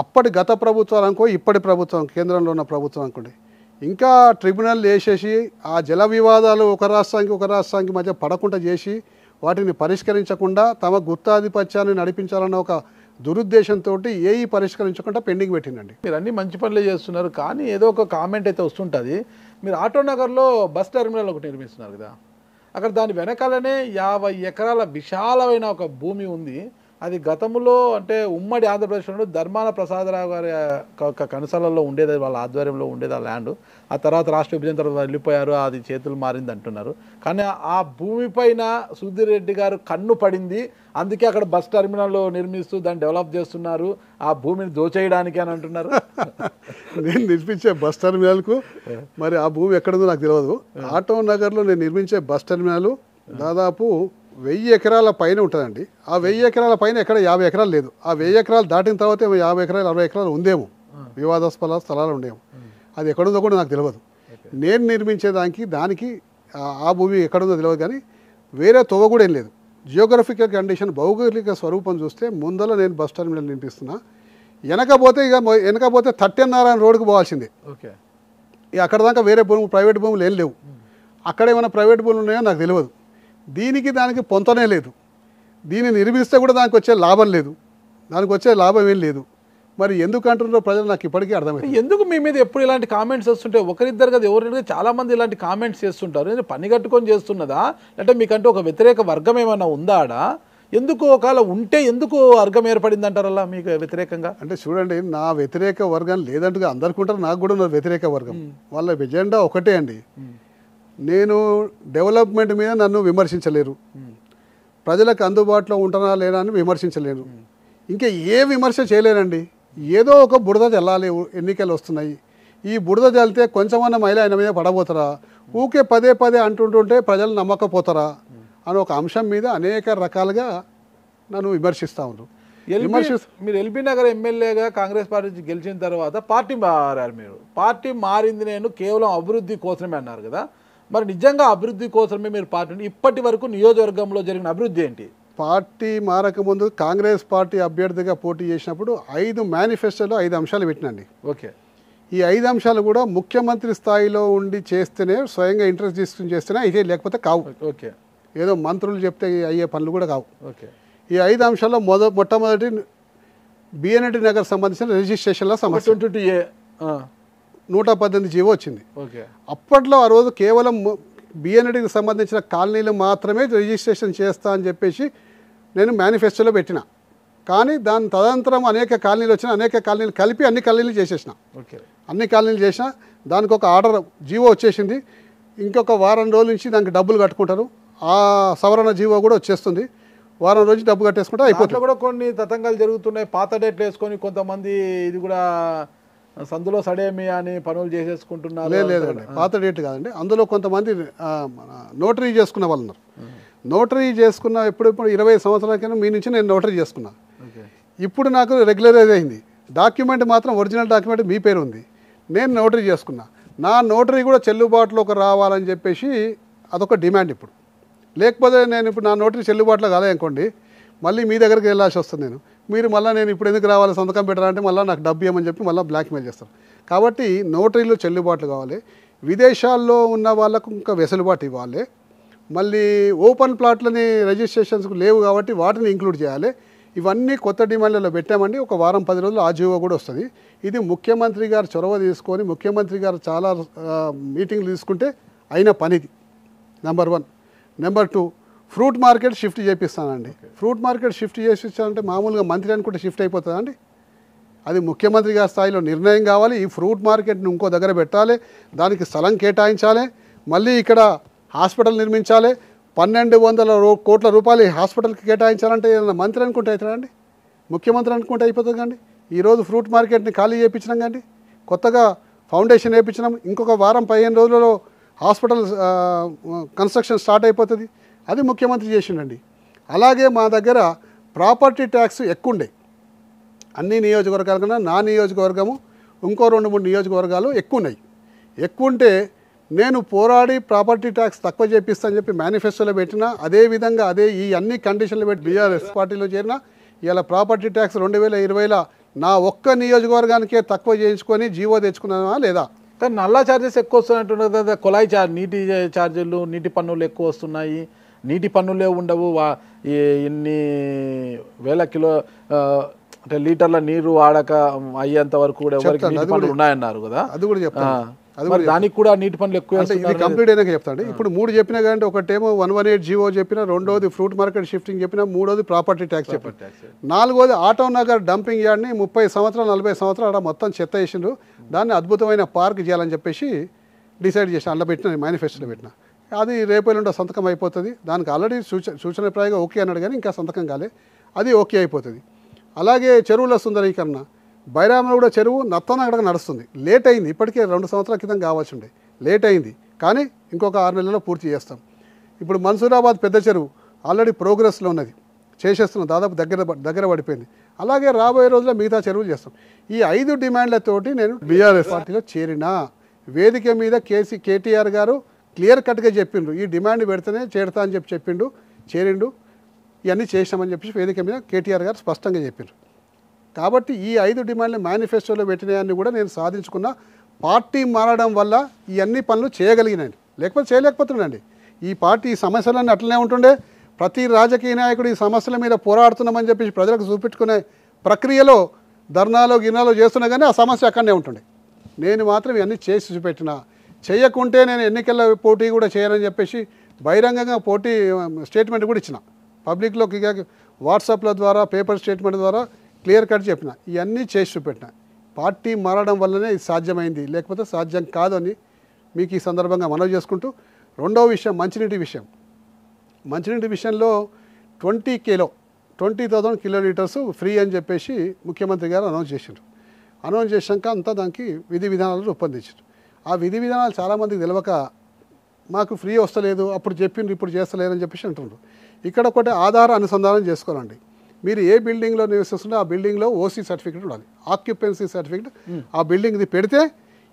అప్పటి గత ప్రభుత్వాలు అనుకో ఇప్పటి ప్రభుత్వం కేంద్రంలో ఉన్న ప్రభుత్వం అనుకోండి ఇంకా ట్రిబ్యునల్ వేసేసి ఆ జల వివాదాలు ఒక రాష్ట్రానికి ఒక రాష్ట్రానికి మధ్య పడకుండా చేసి వాటిని పరిష్కరించకుండా తమ గుత్తాధిపత్యాన్ని నడిపించాలన్న ఒక దురుద్దేశంతో ఏవి పరిష్కరించకుండా పెండింగ్ పెట్టిందండి మీరు అన్ని మంచి పనులే చేస్తున్నారు కానీ ఏదో ఒక కామెంట్ అయితే వస్తుంటుంది మీరు ఆటోనగర్లో బస్ టెర్మినల్ ఒకటి నిర్మిస్తున్నారు కదా అక్కడ దాని వెనకాలనే యాభై ఎకరాల విశాలమైన ఒక భూమి ఉంది అది గతంలో అంటే ఉమ్మడి ఆంధ్రప్రదేశ్లో ధర్మాన ప్రసాదరావు గారి కనసలలో ఉండేది వాళ్ళ ఆధ్వర్యంలో ఉండేది ఆ ల్యాండ్ ఆ తర్వాత రాష్ట్ర విభజన తర్వాత వెళ్ళిపోయారు అది చేతులు మారింది అంటున్నారు కానీ ఆ భూమిపైన సుధీర్ రెడ్డి గారు కన్ను పడింది అందుకే అక్కడ బస్ టెర్మినల్ నిర్మిస్తూ దాన్ని డెవలప్ చేస్తున్నారు ఆ భూమిని దోచేయడానికి అని అంటున్నారు నేను నిర్మించే బస్ టెర్మినల్కు మరి ఆ భూమి ఉందో నాకు తెలియదు ఆటో నగర్లో నేను నిర్మించే బస్ టెర్మినల్ దాదాపు వెయ్యి ఎకరాల పైన ఉంటుందండి ఆ వెయ్యి ఎకరాల పైన ఎక్కడ యాభై ఎకరాలు లేదు ఆ వెయ్యి ఎకరాలు దాటిన తర్వాత ఏమో యాభై ఎకరాలు అరవై ఎకరాలు ఉందేమో వివాదాస్పద స్థలాలు ఉండేమో అది ఎక్కడుందో కూడా నాకు తెలియదు నేను నిర్మించే దానికి దానికి ఆ భూమి ఎక్కడుందో తెలియదు కానీ వేరే తొవ్వ కూడా ఏం లేదు జియోగ్రఫికల్ కండిషన్ భౌగోళిక స్వరూపం చూస్తే ముందల నేను బస్ టర్మినల్ నింపిస్తున్నా వెనకపోతే ఇక వెనకపోతే థర్టీ నారాయణ రోడ్కి పోవాల్సిందే ఓకే అక్కడ దాకా వేరే భూమి ప్రైవేట్ భూములు ఏం లేవు అక్కడ ఏమైనా ప్రైవేట్ భూములు ఉన్నాయో నాకు తెలియదు దీనికి దానికి పొంతనే లేదు దీన్ని నిర్మిస్తే కూడా దానికి వచ్చే లాభం లేదు దానికి వచ్చే లాభం ఏం లేదు మరి ఎందుకు అంటున్నారో ప్రజలు నాకు ఇప్పటికీ అర్థమైంది ఎందుకు మీ మీద ఎప్పుడు ఇలాంటి కామెంట్స్ వస్తుంటే ఒకరిద్దరు కదా ఎవరు చాలా మంది ఇలాంటి కామెంట్స్ చేస్తుంటారు పని కట్టుకొని చేస్తున్నదా అంటే మీకంటే ఒక వ్యతిరేక వర్గం ఏమైనా ఉందాడా ఎందుకు ఒకవేళ ఉంటే ఎందుకు వర్గం ఏర్పడింది అంటారు అలా మీకు వ్యతిరేకంగా అంటే చూడండి నా వ్యతిరేక వర్గం లేదంటే అందరికీ ఉంటారు నాకు కూడా ఉన్న వ్యతిరేక వర్గం వాళ్ళ ఎజెండా ఒకటే అండి నేను డెవలప్మెంట్ మీద నన్ను విమర్శించలేరు ప్రజలకు అందుబాటులో ఉంటానా లేనా అని విమర్శించలేను ఇంకా ఏ విమర్శ చేయలేనండి ఏదో ఒక బురద చల్లాలి ఎన్నికలు వస్తున్నాయి ఈ బురద చల్లితే కొంచెమన్న మహిళ ఆయన మీద పడబోతారా ఊకే పదే పదే అంటుంటుంటే ప్రజలు నమ్మకపోతారా అని ఒక అంశం మీద అనేక రకాలుగా నన్ను విమర్శిస్తూ ఉన్నారు మీరు ఎల్బీ నగర్ ఎమ్మెల్యేగా కాంగ్రెస్ పార్టీ నుంచి గెలిచిన తర్వాత పార్టీ మారారు మీరు పార్టీ మారింది నేను కేవలం అభివృద్ధి కోసమే అన్నారు కదా మరి నిజంగా అభివృద్ధి కోసమే మీరు పార్టీ ఇప్పటి వరకు నియోజకవర్గంలో జరిగిన అభివృద్ధి ఏంటి పార్టీ మారకముందు కాంగ్రెస్ పార్టీ అభ్యర్థిగా పోటీ చేసినప్పుడు ఐదు మేనిఫెస్టోలో ఐదు అంశాలు పెట్టినండి ఓకే ఈ ఐదు అంశాలు కూడా ముఖ్యమంత్రి స్థాయిలో ఉండి చేస్తేనే స్వయంగా ఇంట్రెస్ట్ తీసుకుని చేస్తేనే ఇదే లేకపోతే కావు ఓకే ఏదో మంత్రులు చెప్తే అయ్యే పనులు కూడా కావు ఓకే ఈ ఐదు అంశాల్లో మొద మొట్టమొదటి బిఎన్ఎటి నగర్ సంబంధించిన రిజిస్ట్రేషన్లో సమస్య ట్వంటీ నూట పద్దెనిమిది జీవో వచ్చింది అప్పట్లో ఆ రోజు కేవలం బిఎన్ఎడికి సంబంధించిన కాలనీలు మాత్రమే రిజిస్ట్రేషన్ చేస్తా అని చెప్పేసి నేను మేనిఫెస్టోలో పెట్టిన కానీ దాని తదనంతరం అనేక కాలనీలు వచ్చిన అనేక కాలనీలు కలిపి అన్ని కాలనీలు చేసేసిన అన్ని కాలనీలు చేసిన దానికి ఒక ఆర్డర్ జీవో వచ్చేసింది ఇంకొక వారం రోజుల నుంచి దానికి డబ్బులు కట్టుకుంటారు ఆ సవరణ జీవో కూడా వచ్చేస్తుంది వారం రోజు డబ్బు కట్టేసుకుంటే అయిపోతుంది కూడా కొన్ని తతంగాలు జరుగుతున్నాయి పాత డేట్లు వేసుకొని కొంతమంది ఇది కూడా సందులో సడేమి అని పనులు చేసేసుకుంటున్నారు లేదండి పాత డేట్ కాదండి అందులో కొంతమంది నోటరీ చేసుకున్న వాళ్ళు ఉన్నారు నోటరీ చేసుకున్న ఎప్పుడెప్పుడు ఇరవై సంవత్సరాల కింద మీ నుంచి నేను నోటరీ చేసుకున్నాను ఇప్పుడు నాకు రెగ్యులరైజ్ అయింది డాక్యుమెంట్ మాత్రం ఒరిజినల్ డాక్యుమెంట్ మీ పేరు ఉంది నేను నోటరీ చేసుకున్నా నా నోటరీ కూడా చెల్లుబాటులోకి రావాలని చెప్పేసి అదొక డిమాండ్ ఇప్పుడు లేకపోతే నేను ఇప్పుడు నా నోటరీ చెల్లుబాటులో కాదనుకోండి మళ్ళీ మీ దగ్గరికి వెళ్ళాల్సి వస్తుంది నేను మీరు మళ్ళీ నేను ఇప్పుడు ఎందుకు రావాలి సంతకం పెట్టాలంటే మళ్ళీ నాకు డబ్బు ఇవ్వమని చెప్పి మళ్ళీ బ్లాక్మెయిల్ చేస్తారు కాబట్టి నోటరీలు చెల్లుబాట్లు కావాలి విదేశాల్లో ఉన్న వాళ్ళకు ఇంకా వెసులుబాటు ఇవ్వాలి మళ్ళీ ఓపెన్ ప్లాట్లని రిజిస్ట్రేషన్స్ లేవు కాబట్టి వాటిని ఇంక్లూడ్ చేయాలి ఇవన్నీ కొత్త డిమాండ్లలో పెట్టామండి ఒక వారం పది రోజులు ఆజీవో కూడా వస్తుంది ఇది ముఖ్యమంత్రి గారు చొరవ తీసుకొని ముఖ్యమంత్రి గారు చాలా మీటింగ్లు తీసుకుంటే అయిన పనిది number one number two fruit market shift చేపిస్తానండి ఫ్రూట్ మార్కెట్ షిఫ్ట్ చేసిస్తానంటే మామూలుగా మంత్రి అనుకుంటే షిఫ్ట్ అయిపోతుందండి అది ముఖ్యమంత్రి గారి స్థాయిలో నిర్ణయం కావాలి ఈ ఫ్రూట్ మార్కెట్ని ఇంకో దగ్గర పెట్టాలి దానికి స్థలం కేటాయించాలి మళ్ళీ ఇక్కడ హాస్పిటల్ నిర్మించాలి పన్నెండు వందల కోట్ల రూపాయలు హాస్పిటల్కి కేటాయించాలంటే ఏదైనా మంత్రి అనుకుంటే అవుతాడండి ముఖ్యమంత్రి అనుకుంటే అయిపోతుంది కండి ఈరోజు ఫ్రూట్ మార్కెట్ని ఖాళీ చేయించినాం కండి కొత్తగా ఫౌండేషన్ వేయించినాం ఇంకొక వారం పదిహేను రోజులలో హాస్పిటల్ కన్స్ట్రక్షన్ స్టార్ట్ అయిపోతుంది అది ముఖ్యమంత్రి చేసిండండి అలాగే మా దగ్గర ప్రాపర్టీ ట్యాక్స్ ఎక్కువ ఉండే అన్ని నియోజకవర్గాల కన్నా నా నియోజకవర్గము ఇంకో రెండు మూడు నియోజకవర్గాలు ఎక్కువ ఉన్నాయి ఎక్కువ ఉంటే నేను పోరాడి ప్రాపర్టీ ట్యాక్స్ తక్కువ అని చెప్పి మేనిఫెస్టోలో పెట్టిన విధంగా అదే ఈ అన్ని కండిషన్లు పెట్టి బీఆర్ఎస్ పార్టీలో చేరిన ఇలా ప్రాపర్టీ ట్యాక్స్ రెండు వేల నా ఒక్క నియోజకవర్గానికే తక్కువ చేయించుకొని జీవో తెచ్చుకున్నానా లేదా కానీ నల్లా ఛార్జెస్ ఎక్కువ వస్తున్నట్టు కొలాయి ఛార్జ్ నీటి ఛార్జీలు నీటి పన్నులు ఎక్కువ వస్తున్నాయి నీటి పన్నులే ఉండవు ఇన్ని వేల కిలో అంటే లీటర్ల నీరు వాడక అయ్యేంత వరకు కూడా ఎవరికి నీటి పనులు ఉన్నాయన్నారు కదా అది కూడా చెప్తాను మరి దానికి కూడా నీటి పనులు ఎక్కువ ఇది కంప్లీట్ అయినాక చెప్తాండి ఇప్పుడు మూడు చెప్పినా కానీ ఒకటేమో వన్ వన్ ఎయిట్ జీవో చెప్పిన రెండోది ఫ్రూట్ మార్కెట్ షిఫ్టింగ్ చెప్పిన మూడోది ప్రాపర్టీ ట్యాక్స్ చెప్పిన నాలుగోది ఆటో నగర్ డంపింగ్ యార్డ్ని ముప్పై సంవత్సరాలు నలభై సంవత్సరాలు మొత్తం చెత్త వేసిండ్రు దాన్ని అద్భుతమైన పార్క్ చేయాలని చెప్పేసి డిసైడ్ చేసిన అందులో పెట్టిన మేనిఫెస్టోలో పెట్టినా అది ఉండే సంతకం అయిపోతుంది దానికి ఆల్రెడీ సూచన సూచనప్రాయంగా ఓకే అన్నాడు కానీ ఇంకా సంతకం కాలే అది ఓకే అయిపోతుంది అలాగే చెరువుల సుందరీకరణ బైరామలో కూడా చెరువు నత్తన అక్కడ నడుస్తుంది లేట్ అయింది ఇప్పటికే రెండు సంవత్సరాల క్రితం ఉండే లేట్ అయింది కానీ ఇంకొక ఆరు నెలల్లో పూర్తి చేస్తాం ఇప్పుడు మన్సూరాబాద్ పెద్ద చెరువు ఆల్రెడీ ప్రోగ్రెస్లో ఉన్నది చేసేస్తున్నాం దాదాపు దగ్గర దగ్గర పడిపోయింది అలాగే రాబోయే రోజుల్లో మిగతా చెరువులు చేస్తాం ఈ ఐదు డిమాండ్లతోటి నేను బీఆర్ఎస్ పార్టీలో చేరిన వేదిక మీద కేసీ కేటీఆర్ గారు క్లియర్ కట్గా చెప్పిండ్రు ఈ డిమాండ్ పెడితేనే చేడతా అని చెప్పి చెప్పిండు చేరిండు ఇవన్నీ చేసినామని చెప్పి వేదిక మీద కేటీఆర్ గారు స్పష్టంగా చెప్పారు కాబట్టి ఈ ఐదు డిమాండ్లు మేనిఫెస్టోలో పెట్టినాయని కూడా నేను సాధించుకున్న పార్టీ మారడం వల్ల ఇవన్నీ పనులు చేయగలిగినాయండి లేకపోతే చేయలేకపోతున్నాండి ఈ పార్టీ ఈ సమస్యలన్నీ అట్లనే ఉంటుండే ప్రతి రాజకీయ నాయకుడు ఈ సమస్యల మీద పోరాడుతున్నామని చెప్పి ప్రజలకు చూపెట్టుకునే ప్రక్రియలో ధర్నాలో గిన్నాలో చేస్తున్నా కానీ ఆ సమస్య అక్కడనే ఉంటుండే నేను మాత్రం ఇవన్నీ చేసి చూపెట్టినా చేయకుంటే నేను ఎన్నికల పోటీ కూడా చేయనని చెప్పేసి బహిరంగంగా పోటీ స్టేట్మెంట్ కూడా ఇచ్చిన పబ్లిక్లోకి వాట్సాప్ల ద్వారా పేపర్ స్టేట్మెంట్ ద్వారా క్లియర్ కట్ చెప్పిన ఇవన్నీ చేసి చూపెట్టిన పార్టీ మారడం వల్లనే ఇది సాధ్యమైంది లేకపోతే సాధ్యం కాదని మీకు ఈ సందర్భంగా మనవి చేసుకుంటూ రెండవ విషయం మంచినీటి విషయం మంచినీటి విషయంలో twenty kilo twenty thousand kilometres free అని చెప్పేసి ముఖ్యమంత్రి గారు అనౌన్స్ చేసిండ్రు అనౌన్స్ చేశాక అంతా దానికి విధి విధానాలు రూపొందించారు ఆ విధి విధానాలు చాలామందికి తెలియక మాకు ఫ్రీ వస్తలేదు అప్పుడు చెప్పిండ్రు ఇప్పుడు చేస్తలేదని చెప్పేసి అంటున్నారు ఇక్కడ ఒకటి ఆధార అనుసంధానం చేసుకోనండి మీరు ఏ బిల్డింగ్లో నివసిస్తుంటే ఆ బిల్డింగ్లో ఓసీ సర్టిఫికేట్ ఉండాలి ఆక్యుపెన్సీ సర్టిఫికేట్ ఆ బిల్డింగ్ది పెడితే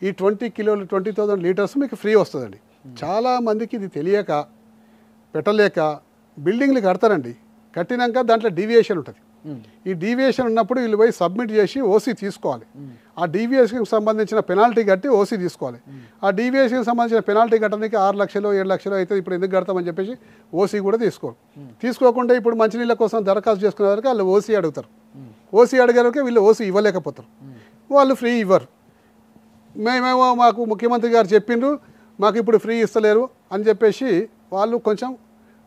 ఈ ట్వంటీ కిలోలు ట్వంటీ థౌజండ్ లీటర్స్ మీకు ఫ్రీ వస్తుందండి చాలామందికి ఇది తెలియక పెట్టలేక బిల్డింగ్లు కడతారండి కట్టినాక దాంట్లో డీవియేషన్ ఉంటుంది ఈ డీవియేషన్ ఉన్నప్పుడు వీళ్ళు పోయి సబ్మిట్ చేసి ఓసీ తీసుకోవాలి ఆ డీవియేషన్కి సంబంధించిన పెనాల్టీ కట్టి ఓసీ తీసుకోవాలి ఆ డీవియేషన్కి సంబంధించిన పెనాల్టీ కట్టడానికి ఆరు లక్షలు ఏడు లక్షలు అయితే ఇప్పుడు ఎందుకు కడతామని చెప్పేసి ఓసీ కూడా తీసుకోరు తీసుకోకుండా ఇప్పుడు మంచినీళ్ళ కోసం దరఖాస్తు చేసుకునే వరకు వాళ్ళు ఓసీ అడుగుతారు ఓసీ అడిగారు వీళ్ళు ఓసీ ఇవ్వలేకపోతారు వాళ్ళు ఫ్రీ ఇవ్వరు మేమేమో మాకు ముఖ్యమంత్రి గారు చెప్పిండ్రు మాకు ఇప్పుడు ఫ్రీ ఇస్తలేరు అని చెప్పేసి వాళ్ళు కొంచెం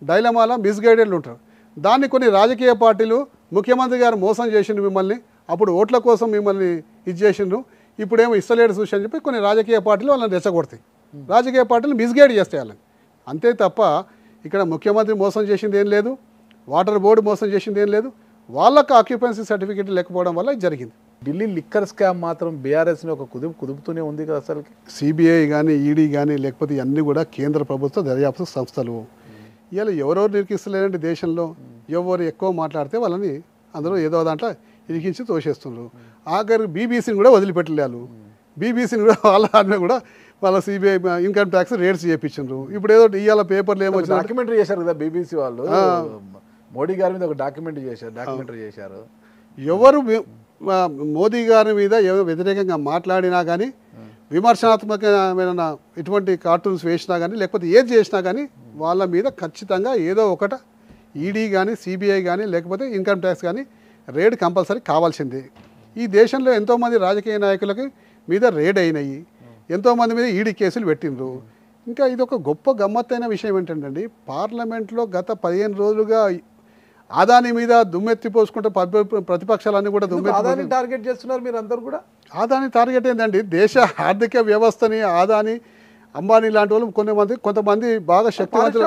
డైలమాల మిస్గైడెడ్ ఉంటారు దాన్ని కొన్ని రాజకీయ పార్టీలు ముఖ్యమంత్రి గారు మోసం చేసిండు మిమ్మల్ని అప్పుడు ఓట్ల కోసం మిమ్మల్ని ఇచ్చేసిండ్రు ఇప్పుడేమో ఇస్తలేడు చూసి అని చెప్పి కొన్ని రాజకీయ పార్టీలు వాళ్ళని రెచ్చగొడతాయి రాజకీయ పార్టీలు మిస్గైడ్ చేస్తాయి వాళ్ళని అంతే తప్ప ఇక్కడ ముఖ్యమంత్రి మోసం చేసింది ఏం లేదు వాటర్ బోర్డు మోసం చేసింది ఏం లేదు వాళ్ళకు ఆక్యుపెన్సీ సర్టిఫికేట్ లేకపోవడం వల్ల జరిగింది ఢిల్లీ లిక్కర్ స్కామ్ మాత్రం బీఆర్ఎస్ని ఒక కుదుపు కుదుపుతూనే ఉంది కదా అసలుకి సిబిఐ కానీ ఈడీ e కానీ లేకపోతే ఇవన్నీ కూడా కేంద్ర ప్రభుత్వ దర్యాప్తు సంస్థలు ఇలా ఎవరెవరు నిరికిస్తలేరండి దేశంలో ఎవరు ఎక్కువ మాట్లాడితే వాళ్ళని అందరూ ఏదో దాంట్లో ఇరికించి తోసేస్తున్నారు ఆఖరి బీబీసీని కూడా వదిలిపెట్టలేరు బీబీసీని కూడా వాళ్ళ ఆమె కూడా వాళ్ళ సిబిఐ ఇన్కమ్ ట్యాక్స్ రేట్స్ చేయించారు ఇప్పుడు ఏదో ఇవాళ పేపర్లు ఏమో డాక్యుమెంటరీ చేశారు కదా బీబీసీ వాళ్ళు మోడీ గారి మీద ఒక డాక్యుమెంటరీ చేశారు డాక్యుమెంటరీ చేశారు ఎవరు మోదీ గారి మీద ఎవరు వ్యతిరేకంగా మాట్లాడినా కానీ విమర్శనాత్మకమైన ఇటువంటి కార్టూన్స్ వేసినా కానీ లేకపోతే ఏది చేసినా కానీ వాళ్ళ మీద ఖచ్చితంగా ఏదో ఒకట ఈడీ కానీ సిబిఐ కానీ లేకపోతే ఇన్కమ్ ట్యాక్స్ కానీ రేడ్ కంపల్సరీ కావాల్సిందే ఈ దేశంలో ఎంతోమంది రాజకీయ నాయకులకి మీద రేడ్ అయినాయి ఎంతోమంది మీద ఈడీ కేసులు పెట్టినరు ఇంకా ఇది ఒక గొప్ప గమ్మత్తైన విషయం ఏంటంటే పార్లమెంట్లో గత పదిహేను రోజులుగా ఆదాని మీద దుమ్మెత్తి పోసుకుంటే ప్రతిపక్షాలన్నీ కూడా దుమ్మెత్తి టార్గెట్ చేస్తున్నారు మీరు అందరూ కూడా ఆదాని టార్గెట్ ఏంటండి దేశ ఆర్థిక వ్యవస్థని ఆదాని అంబానీ లాంటి వాళ్ళు కొంతమంది కొంతమంది బాగా శక్తివంతులు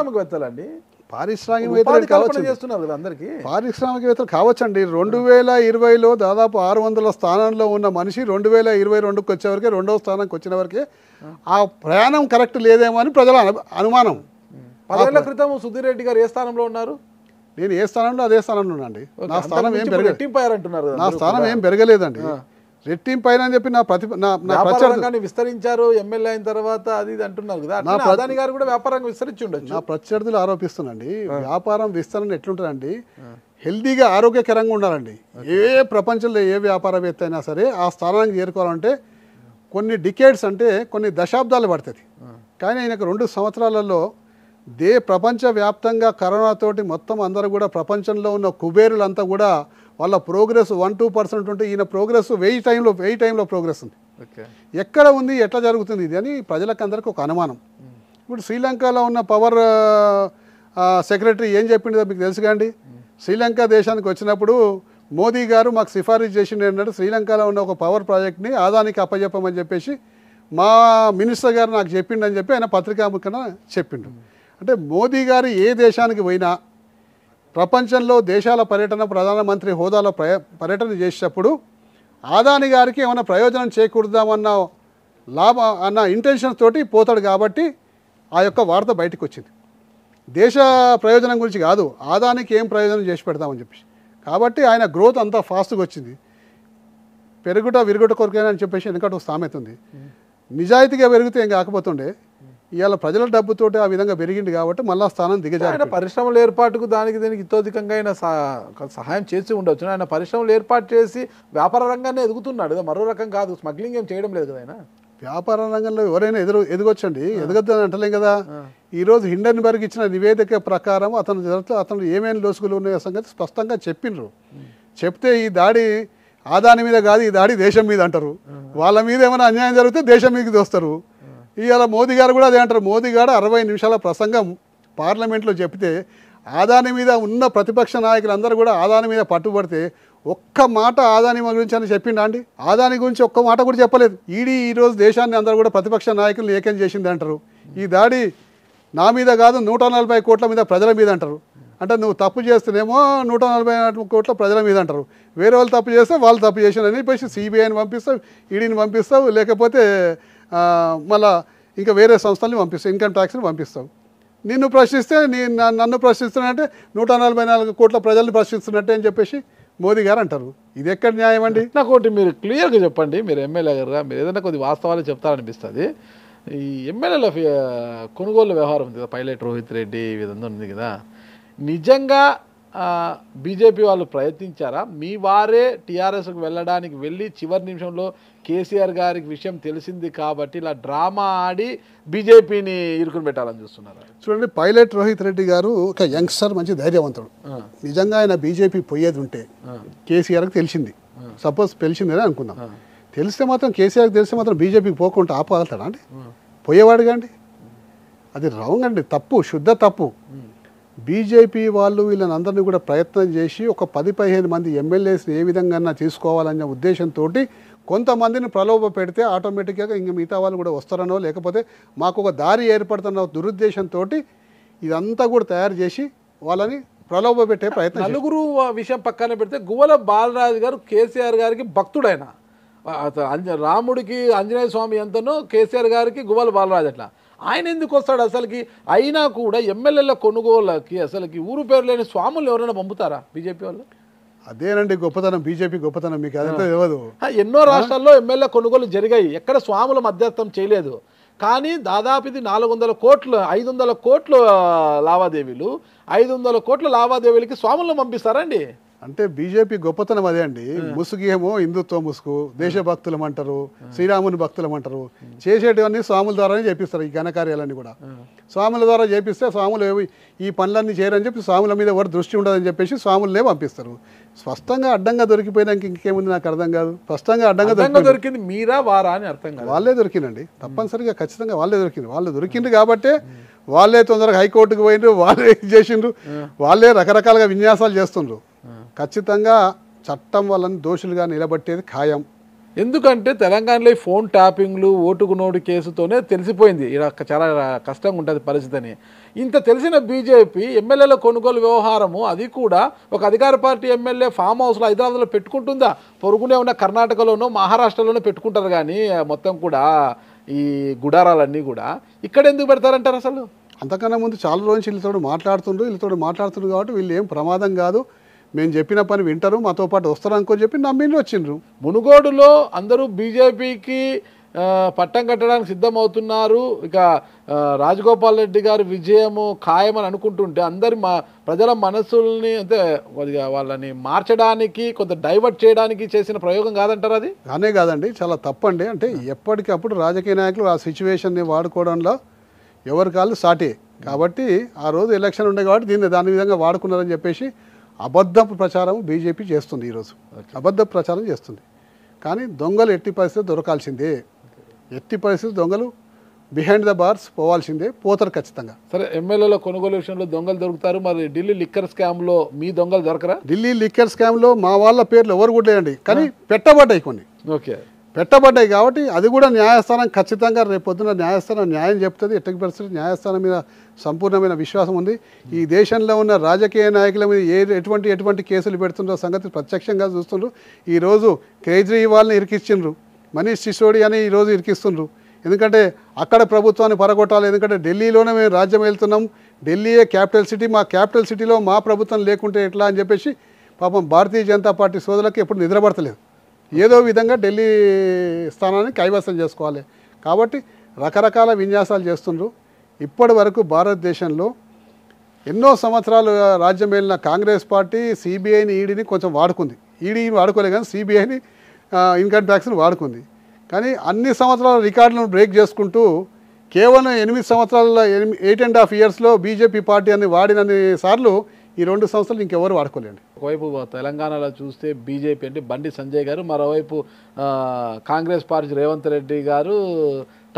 పారిశ్రామికవేత్తలు కావచ్చు చేస్తున్నారు అందరికీ పారిశ్రామికవేత్తలు కావచ్చండి రెండు వేల ఇరవైలో దాదాపు ఆరు వందల స్థానంలో ఉన్న మనిషి రెండు వేల ఇరవై రెండుకి వచ్చేవరకు రెండవ స్థానంకి వచ్చిన వరకే ఆ ప్రయాణం కరెక్ట్ లేదేమో అని ప్రజల అనుమానం పదేళ్ల క్రితం సుధీర్ రెడ్డి గారు ఏ స్థానంలో ఉన్నారు నేను ఏ స్థానంలో అదే స్థానంలో ఉన్నాండి నా స్థానం ఏం పెరగలేదు నా స్థానం ఏం పెరగలేదండి రెట్టింపైన అని చెప్పి నా ప్రతి నా ప్రచారం విస్తరించారు ఎమ్మెల్యే అయిన తర్వాత అది ఇది అంటున్నారు కదా నా ప్రధాని గారు కూడా వ్యాపారంగా విస్తరించి ఉండొచ్చు నా ప్రత్యర్థులు ఆరోపిస్తున్నాండి వ్యాపారం విస్తరణ ఎట్లుంటుందండి హెల్దీగా ఆరోగ్యకరంగా ఉండాలండి ఏ ప్రపంచంలో ఏ వ్యాపారవేత్త అయినా సరే ఆ స్థానానికి చేరుకోవాలంటే కొన్ని డికేడ్స్ అంటే కొన్ని దశాబ్దాలు పడుతుంది కానీ ఆయనకు రెండు సంవత్సరాలలో దే ప్రపంచవ్యాప్తంగా కరోనాతోటి మొత్తం అందరూ కూడా ప్రపంచంలో ఉన్న కుబేరులంతా కూడా వాళ్ళ ప్రోగ్రెస్ వన్ టూ పర్సెంట్ ఉంటే ఈయన ప్రోగ్రెస్ వెయ్యి టైంలో వెయ్యి టైంలో ప్రోగ్రెస్ ఉంది ఎక్కడ ఉంది ఎట్లా జరుగుతుంది ఇది అని అందరికి ఒక అనుమానం ఇప్పుడు శ్రీలంకలో ఉన్న పవర్ సెక్రటరీ ఏం చెప్పిండో మీకు తెలుసు కాండి శ్రీలంక దేశానికి వచ్చినప్పుడు మోదీ గారు మాకు సిఫారసు చేసిండు ఏంటంటే శ్రీలంకలో ఉన్న ఒక పవర్ ప్రాజెక్ట్ని ఆదానికి అప్పజెప్పమని చెప్పేసి మా మినిస్టర్ గారు నాకు చెప్పిండని చెప్పి ఆయన పత్రికా ముఖ్యన చెప్పిండు అంటే మోదీ గారు ఏ దేశానికి పోయినా ప్రపంచంలో దేశాల పర్యటన ప్రధానమంత్రి హోదాలో పర్యటన చేసేటప్పుడు ఆదాని గారికి ఏమైనా ప్రయోజనం చేకూరుదామన్న లాభ అన్న ఇంటెన్షన్ తోటి పోతాడు కాబట్టి ఆ యొక్క వార్త బయటకు వచ్చింది దేశ ప్రయోజనం గురించి కాదు ఆదానికి ఏం ప్రయోజనం చేసి పెడతామని చెప్పేసి కాబట్టి ఆయన గ్రోత్ అంతా ఫాస్ట్గా వచ్చింది పెరుగుట విరుగుట అని చెప్పేసి వెనకటి సామెత ఉంది నిజాయితీగా పెరిగితే ఏం కాకపోతుండే ఇవాళ ప్రజల డబ్బుతోటి ఆ విధంగా పెరిగింది కాబట్టి మళ్ళీ స్థానం దిగజారు పరిశ్రమల ఏర్పాటుకు దానికి దీనికి ఇతోధికంగా ఆయన సహాయం చేసి ఉండొచ్చు ఆయన పరిశ్రమలు ఏర్పాటు చేసి వ్యాపార రంగాన్ని ఎదుగుతున్నాడు మరో రకం కాదు స్మగ్లింగ్ ఏం చేయడం లేదు కదా ఆయన వ్యాపార రంగంలో ఎవరైనా ఎదురు ఎదగొచ్చండి ఎదగద్దని అంటలేం కదా ఈరోజు హిండన్బర్గ్ ఇచ్చిన నివేదిక ప్రకారం అతను అతను ఏమేమి లోసుగులు ఉన్నాయో సంగతి స్పష్టంగా చెప్పిండ్రు చెప్తే ఈ దాడి ఆదాని మీద కాదు ఈ దాడి దేశం మీద అంటారు వాళ్ళ మీద ఏమైనా అన్యాయం జరిగితే దేశం మీదకి దోస్తారు ఇవాళ మోదీ గారు కూడా అదే అంటారు మోదీ గారు అరవై నిమిషాల ప్రసంగం పార్లమెంట్లో చెప్తే ఆదాని మీద ఉన్న ప్రతిపక్ష నాయకులందరూ కూడా ఆదాని మీద పట్టుబడితే ఒక్క మాట ఆదాని గురించి అని చెప్పిండా అండి ఆదాని గురించి ఒక్క మాట కూడా చెప్పలేదు ఈడీ ఈరోజు దేశాన్ని అందరూ కూడా ప్రతిపక్ష నాయకులను ఏకం చేసింది అంటారు ఈ దాడి నా మీద కాదు నూట నలభై కోట్ల మీద ప్రజల మీద అంటారు అంటే నువ్వు తప్పు చేస్తేనేమో నూట నలభై కోట్ల ప్రజల మీద అంటారు వేరే వాళ్ళు తప్పు చేస్తే వాళ్ళు తప్పు చేసిన అని చెప్పేసి సిబిఐని పంపిస్తావు ఈడీని e పంపిస్తావు లేకపోతే మళ్ళా ఇంకా వేరే సంస్థల్ని పంపిస్తావు ఇన్కమ్ ట్యాక్స్ని పంపిస్తావు నిన్ను ప్రశ్నిస్తే నీ నన్ను ప్రశ్నిస్తున్నట్టే నూట నలభై నాలుగు కోట్ల ప్రజల్ని ప్రశ్నిస్తున్నట్టే అని చెప్పేసి మోదీ గారు అంటారు ఇది ఎక్కడ న్యాయం అండి నాకు ఒకటి మీరు క్లియర్గా చెప్పండి మీరు ఎమ్మెల్యే గారు మీరు ఏదైనా కొద్ది వాస్తవాలు చెప్తారనిపిస్తుంది ఈ ఎమ్మెల్యేల కొనుగోలు వ్యవహారం ఉంది కదా పైలట్ రోహిత్ రెడ్డి విధంగా ఉంది కదా నిజంగా బీజేపీ వాళ్ళు ప్రయత్నించారా మీ వారే టీఆర్ఎస్కు వెళ్ళడానికి వెళ్ళి చివరి నిమిషంలో కేసీఆర్ గారికి విషయం తెలిసింది కాబట్టి ఇలా డ్రామా ఆడి బీజేపీని ఇరుకుని పెట్టాలని చూస్తున్నారు చూడండి పైలట్ రోహిత్ రెడ్డి గారు ఒక యంగ్స్టర్ మంచి ధైర్యవంతుడు నిజంగా ఆయన బీజేపీ పోయేది ఉంటే కేసీఆర్కి తెలిసింది సపోజ్ అని అనుకుందాం తెలిస్తే మాత్రం కేసీఆర్కి తెలిస్తే మాత్రం బీజేపీకి పోకుండా ఆపగలుగుతాడా అండి పోయేవాడుగా అండి అది రాంగ్ అండి తప్పు శుద్ధ తప్పు బీజేపీ వాళ్ళు వీళ్ళని అందరినీ కూడా ప్రయత్నం చేసి ఒక పది పదిహేను మంది ఎమ్మెల్యేస్ని ఏ విధంగా తీసుకోవాలనే ఉద్దేశంతో కొంతమందిని ప్రలోభ పెడితే ఆటోమేటిక్గా ఇంక మిగతా వాళ్ళు కూడా వస్తారనో లేకపోతే మాకు ఒక దారి ఏర్పడుతున్న దురుద్దేశంతో ఇదంతా కూడా తయారు చేసి వాళ్ళని ప్రలోభ పెట్టే ప్రయత్నం నలుగురు విషయం పక్కన పెడితే గువల బాలరాజు గారు కేసీఆర్ గారికి భక్తుడైన రాముడికి ఆంజనేయ స్వామి ఎంతనో కేసీఆర్ గారికి గువల బాలరాజు అట్లా ఆయన ఎందుకు వస్తాడు అసలుకి అయినా కూడా ఎమ్మెల్యేల కొనుగోళ్ళకి అసలుకి ఊరు పేరు లేని స్వాములు ఎవరైనా పంపుతారా బీజేపీ వాళ్ళు అదేనండి గొప్పతనం బీజేపీ గొప్పతనం మీకు అదంతా ఇవ్వదు ఎన్నో రాష్ట్రాల్లో ఎమ్మెల్యే కొనుగోలు జరిగాయి ఎక్కడ స్వాముల మధ్యస్థం చేయలేదు కానీ దాదాపు ఇది నాలుగు వందల కోట్లు ఐదు వందల కోట్ల లావాదేవీలు ఐదు వందల కోట్ల లావాదేవీలకి స్వాములను పంపిస్తారండి అంటే బీజేపీ గొప్పతనం అదే అండి ముసుగు ఏమో హిందుత్వ ముసుగు దేశభక్తులం అంటారు శ్రీరాముని భక్తులు అంటారు చేసేటివన్నీ స్వాముల ద్వారానే చేపిస్తారు ఈ ఘనకార్యాలన్నీ కూడా స్వాముల ద్వారా చేపిస్తే స్వాములు ఈ పనులన్నీ చేయరని చెప్పి స్వాముల మీద ఎవరు దృష్టి ఉండదని చెప్పేసి స్వాములనే పంపిస్తారు స్పష్టంగా అడ్డంగా దొరికిపోయినాక ఇంకేముంది నాకు అర్థం కాదు స్పష్టంగా అడ్డంగా దొరికింది మీరా వారా అని అర్థం కాదు వాళ్ళే దొరికిందండి తప్పనిసరిగా ఖచ్చితంగా వాళ్ళే దొరికింది వాళ్ళు దొరికింది కాబట్టే వాళ్ళే తొందరగా హైకోర్టుకు పోయిండ్రు వాళ్ళే చేసిండ్రు వాళ్ళే రకరకాలుగా విన్యాసాలు చేస్తుండ్రు ఖచ్చితంగా చట్టం వలన దోషులుగా నిలబట్టేది ఖాయం ఎందుకంటే తెలంగాణలో ఫోన్ ట్యాపింగ్లు ఓటుకు నోటు కేసుతోనే తెలిసిపోయింది చాలా కష్టంగా ఉంటుంది పరిస్థితి అని ఇంత తెలిసిన బీజేపీ ఎమ్మెల్యేల కొనుగోలు వ్యవహారము అది కూడా ఒక అధికార పార్టీ ఎమ్మెల్యే ఫామ్ హౌస్లో హైదరాబాద్లో పెట్టుకుంటుందా పొరుగునే ఉన్న కర్ణాటకలోనూ మహారాష్ట్రలోనూ పెట్టుకుంటారు కానీ మొత్తం కూడా ఈ గుడారాలన్నీ కూడా ఇక్కడ ఎందుకు పెడతారంటారు అసలు అంతకన్నా ముందు చాలా రోజు వీళ్ళతో మాట్లాడుతుండ్రు వీళ్ళతో మాట్లాడుతుండ్రు కాబట్టి వీళ్ళు ఏం ప్రమాదం కాదు మేము చెప్పిన పని వింటారు మాతో పాటు వస్తారు అనుకో చెప్పి నమ్మిండ్రు వచ్చిండ్రు మునుగోడులో అందరూ బీజేపీకి పట్టం కట్టడానికి సిద్ధమవుతున్నారు ఇక రాజగోపాల్ రెడ్డి గారి విజయము ఖాయమని అనుకుంటుంటే అందరి మా ప్రజల మనసుల్ని అంటే కొద్దిగా వాళ్ళని మార్చడానికి కొంత డైవర్ట్ చేయడానికి చేసిన ప్రయోగం కాదంటారు అది కానే కాదండి చాలా తప్పండి అంటే ఎప్పటికప్పుడు రాజకీయ నాయకులు ఆ సిచ్యువేషన్ని వాడుకోవడంలో ఎవరి కాళ్ళు సాటే కాబట్టి ఆ రోజు ఎలక్షన్ ఉండే కాబట్టి దీన్ని దాని విధంగా వాడుకున్నారని చెప్పేసి అబద్ధపు ప్రచారం బీజేపీ చేస్తుంది ఈరోజు అబద్ధ ప్రచారం చేస్తుంది కానీ దొంగలు ఎట్టి పరిస్థితి దొరకాల్సిందే ఎట్టి పరిస్థితి దొంగలు బిహైండ్ ద బార్స్ పోవాల్సిందే పోతారు ఖచ్చితంగా సరే ఎమ్మెల్యేల కొనుగోలు విషయంలో దొంగలు దొరుకుతారు మరి ఢిల్లీ లిక్కర్ స్కామ్లో మీ దొంగలు దొరకరా ఢిల్లీ లిక్కర్ స్కామ్లో మా వాళ్ళ పేర్లు ఎవరు కూడా కానీ పెట్టబడ్డాయి కొన్ని ఓకే పెట్టబడ్డాయి కాబట్టి అది కూడా న్యాయస్థానం ఖచ్చితంగా రేపొద్దున న్యాయస్థానం న్యాయం చెప్తుంది ఎట్టకి పరిస్థితి న్యాయస్థానం మీద సంపూర్ణమైన విశ్వాసం ఉంది ఈ దేశంలో ఉన్న రాజకీయ నాయకుల మీద ఏ ఎటువంటి ఎటువంటి కేసులు పెడుతుందో సంగతి ప్రత్యక్షంగా చూస్తుండ్రు ఈరోజు కేజ్రీవాల్ని ఇరికిచ్చిండ్రు మనీష్ సిసోడి అని ఈరోజు ఇరికిస్తుండ్రు ఎందుకంటే అక్కడ ప్రభుత్వాన్ని పరగొట్టాలి ఎందుకంటే ఢిల్లీలోనే మేము రాజ్యం వెళ్తున్నాం ఢిల్లీయే క్యాపిటల్ సిటీ మా క్యాపిటల్ సిటీలో మా ప్రభుత్వం లేకుంటే ఎట్లా అని చెప్పేసి పాపం భారతీయ జనతా పార్టీ సోదరులకు ఎప్పుడు నిద్రపడతలేదు ఏదో విధంగా ఢిల్లీ స్థానాన్ని కైవసం చేసుకోవాలి కాబట్టి రకరకాల విన్యాసాలు చేస్తుండ్రు ఇప్పటి వరకు భారతదేశంలో ఎన్నో సంవత్సరాలు రాజ్యం వెళ్ళిన కాంగ్రెస్ పార్టీ సిబిఐని ఈడీని కొంచెం వాడుకుంది ఈడీని వాడుకోలేదు కానీ సిబిఐని ఇన్కమ్ ట్యాక్స్ని వాడుకుంది కానీ అన్ని సంవత్సరాల రికార్డులను బ్రేక్ చేసుకుంటూ కేవలం ఎనిమిది సంవత్సరాల ఎయిట్ అండ్ హాఫ్ ఇయర్స్లో బీజేపీ పార్టీ అని వాడినన్ని సార్లు ఈ రెండు సంవత్సరాలు ఇంకెవరు వాడుకోలేండి ఒకవైపు తెలంగాణలో చూస్తే బీజేపీ అంటే బండి సంజయ్ గారు మరోవైపు కాంగ్రెస్ పార్టీ రేవంత్ రెడ్డి గారు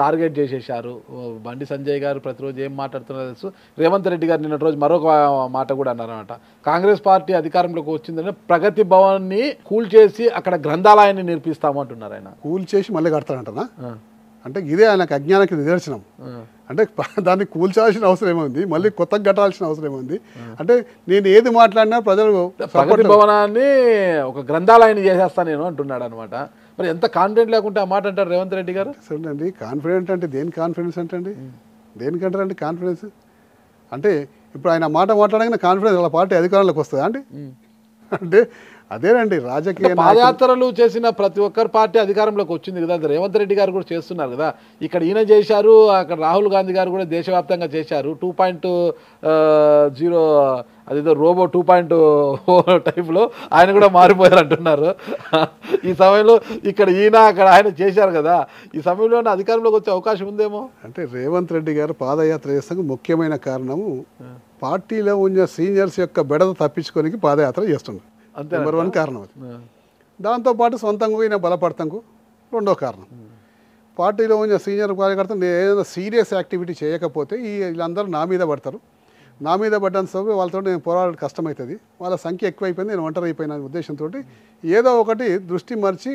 టార్గెట్ చేసేశారు బండి సంజయ్ గారు ప్రతిరోజు ఏం మాట్లాడుతున్నారో తెలుసు రేవంత్ రెడ్డి గారు నిన్న రోజు మరొక మాట కూడా అన్నారనమాట కాంగ్రెస్ పార్టీ అధికారంలోకి వచ్చిందంటే ప్రగతి భవన్ని కూల్ చేసి అక్కడ గ్రంథాలయాన్ని నేర్పిస్తాము అంటున్నారు ఆయన కూల్ చేసి మళ్ళీ కడతారంటనా అంటే ఇదే ఆయనకు అజ్ఞానానికి నిదర్శనం అంటే దాన్ని కూల్చాల్సిన అవసరం ఏముంది మళ్ళీ కొత్త కట్టాల్సిన అవసరం ఏముంది అంటే నేను ఏది మాట్లాడినా ప్రజలు ప్రగతి భవనాన్ని ఒక గ్రంథాలయాన్ని చేసేస్తాను నేను అంటున్నాడు అనమాట మరి ఎంత కాన్ఫిడెంట్ లేకుంటే ఆ మాట అంటారు రేవంత్ రెడ్డి గారు చూడండి కాన్ఫిడెంట్ అంటే దేని కాన్ఫిడెన్స్ అంటండి దేనికంటారండి కాన్ఫిడెన్స్ అంటే ఇప్పుడు ఆయన మాట మాట్లాడగానే కాన్ఫిడెన్స్ వాళ్ళ పార్టీ అధికారంలోకి వస్తుందా అండి అంటే అదేనండి రాజకీయ పాదయాత్రలు చేసిన ప్రతి ఒక్కరు పార్టీ అధికారంలోకి వచ్చింది కదా రేవంత్ రెడ్డి గారు కూడా చేస్తున్నారు కదా ఇక్కడ ఈయన చేశారు అక్కడ రాహుల్ గాంధీ గారు కూడా దేశవ్యాప్తంగా చేశారు టూ పాయింట్ జీరో అదేదో రోబో టూ పాయింట్ టైప్లో ఆయన కూడా మారిపోయారు అంటున్నారు ఈ సమయంలో ఇక్కడ ఈయన అక్కడ ఆయన చేశారు కదా ఈ సమయంలో అధికారంలోకి వచ్చే అవకాశం ఉందేమో అంటే రేవంత్ రెడ్డి గారు పాదయాత్ర చేస్తానికి ముఖ్యమైన కారణము పార్టీలో ఉన్న సీనియర్స్ యొక్క బెడద తప్పించుకోనికి పాదయాత్ర చేస్తున్నారు అంతే నెంబర్ వన్ కారణం అది దాంతోపాటు సొంతంగా ఈయన బలపడతాంకు రెండో కారణం hmm. పార్టీలో ఉన్న సీనియర్ కార్యకర్త ఏదైనా సీరియస్ యాక్టివిటీ చేయకపోతే ఈ వీళ్ళందరూ నా మీద పడతారు నా మీద పడ్డాను సభ వాళ్ళతో నేను పోరాడడం కష్టమవుతుంది వాళ్ళ సంఖ్య ఎక్కువైపోయింది నేను ఒంటరి అయిపోయిన ఉద్దేశంతో ఏదో ఒకటి దృష్టి మరిచి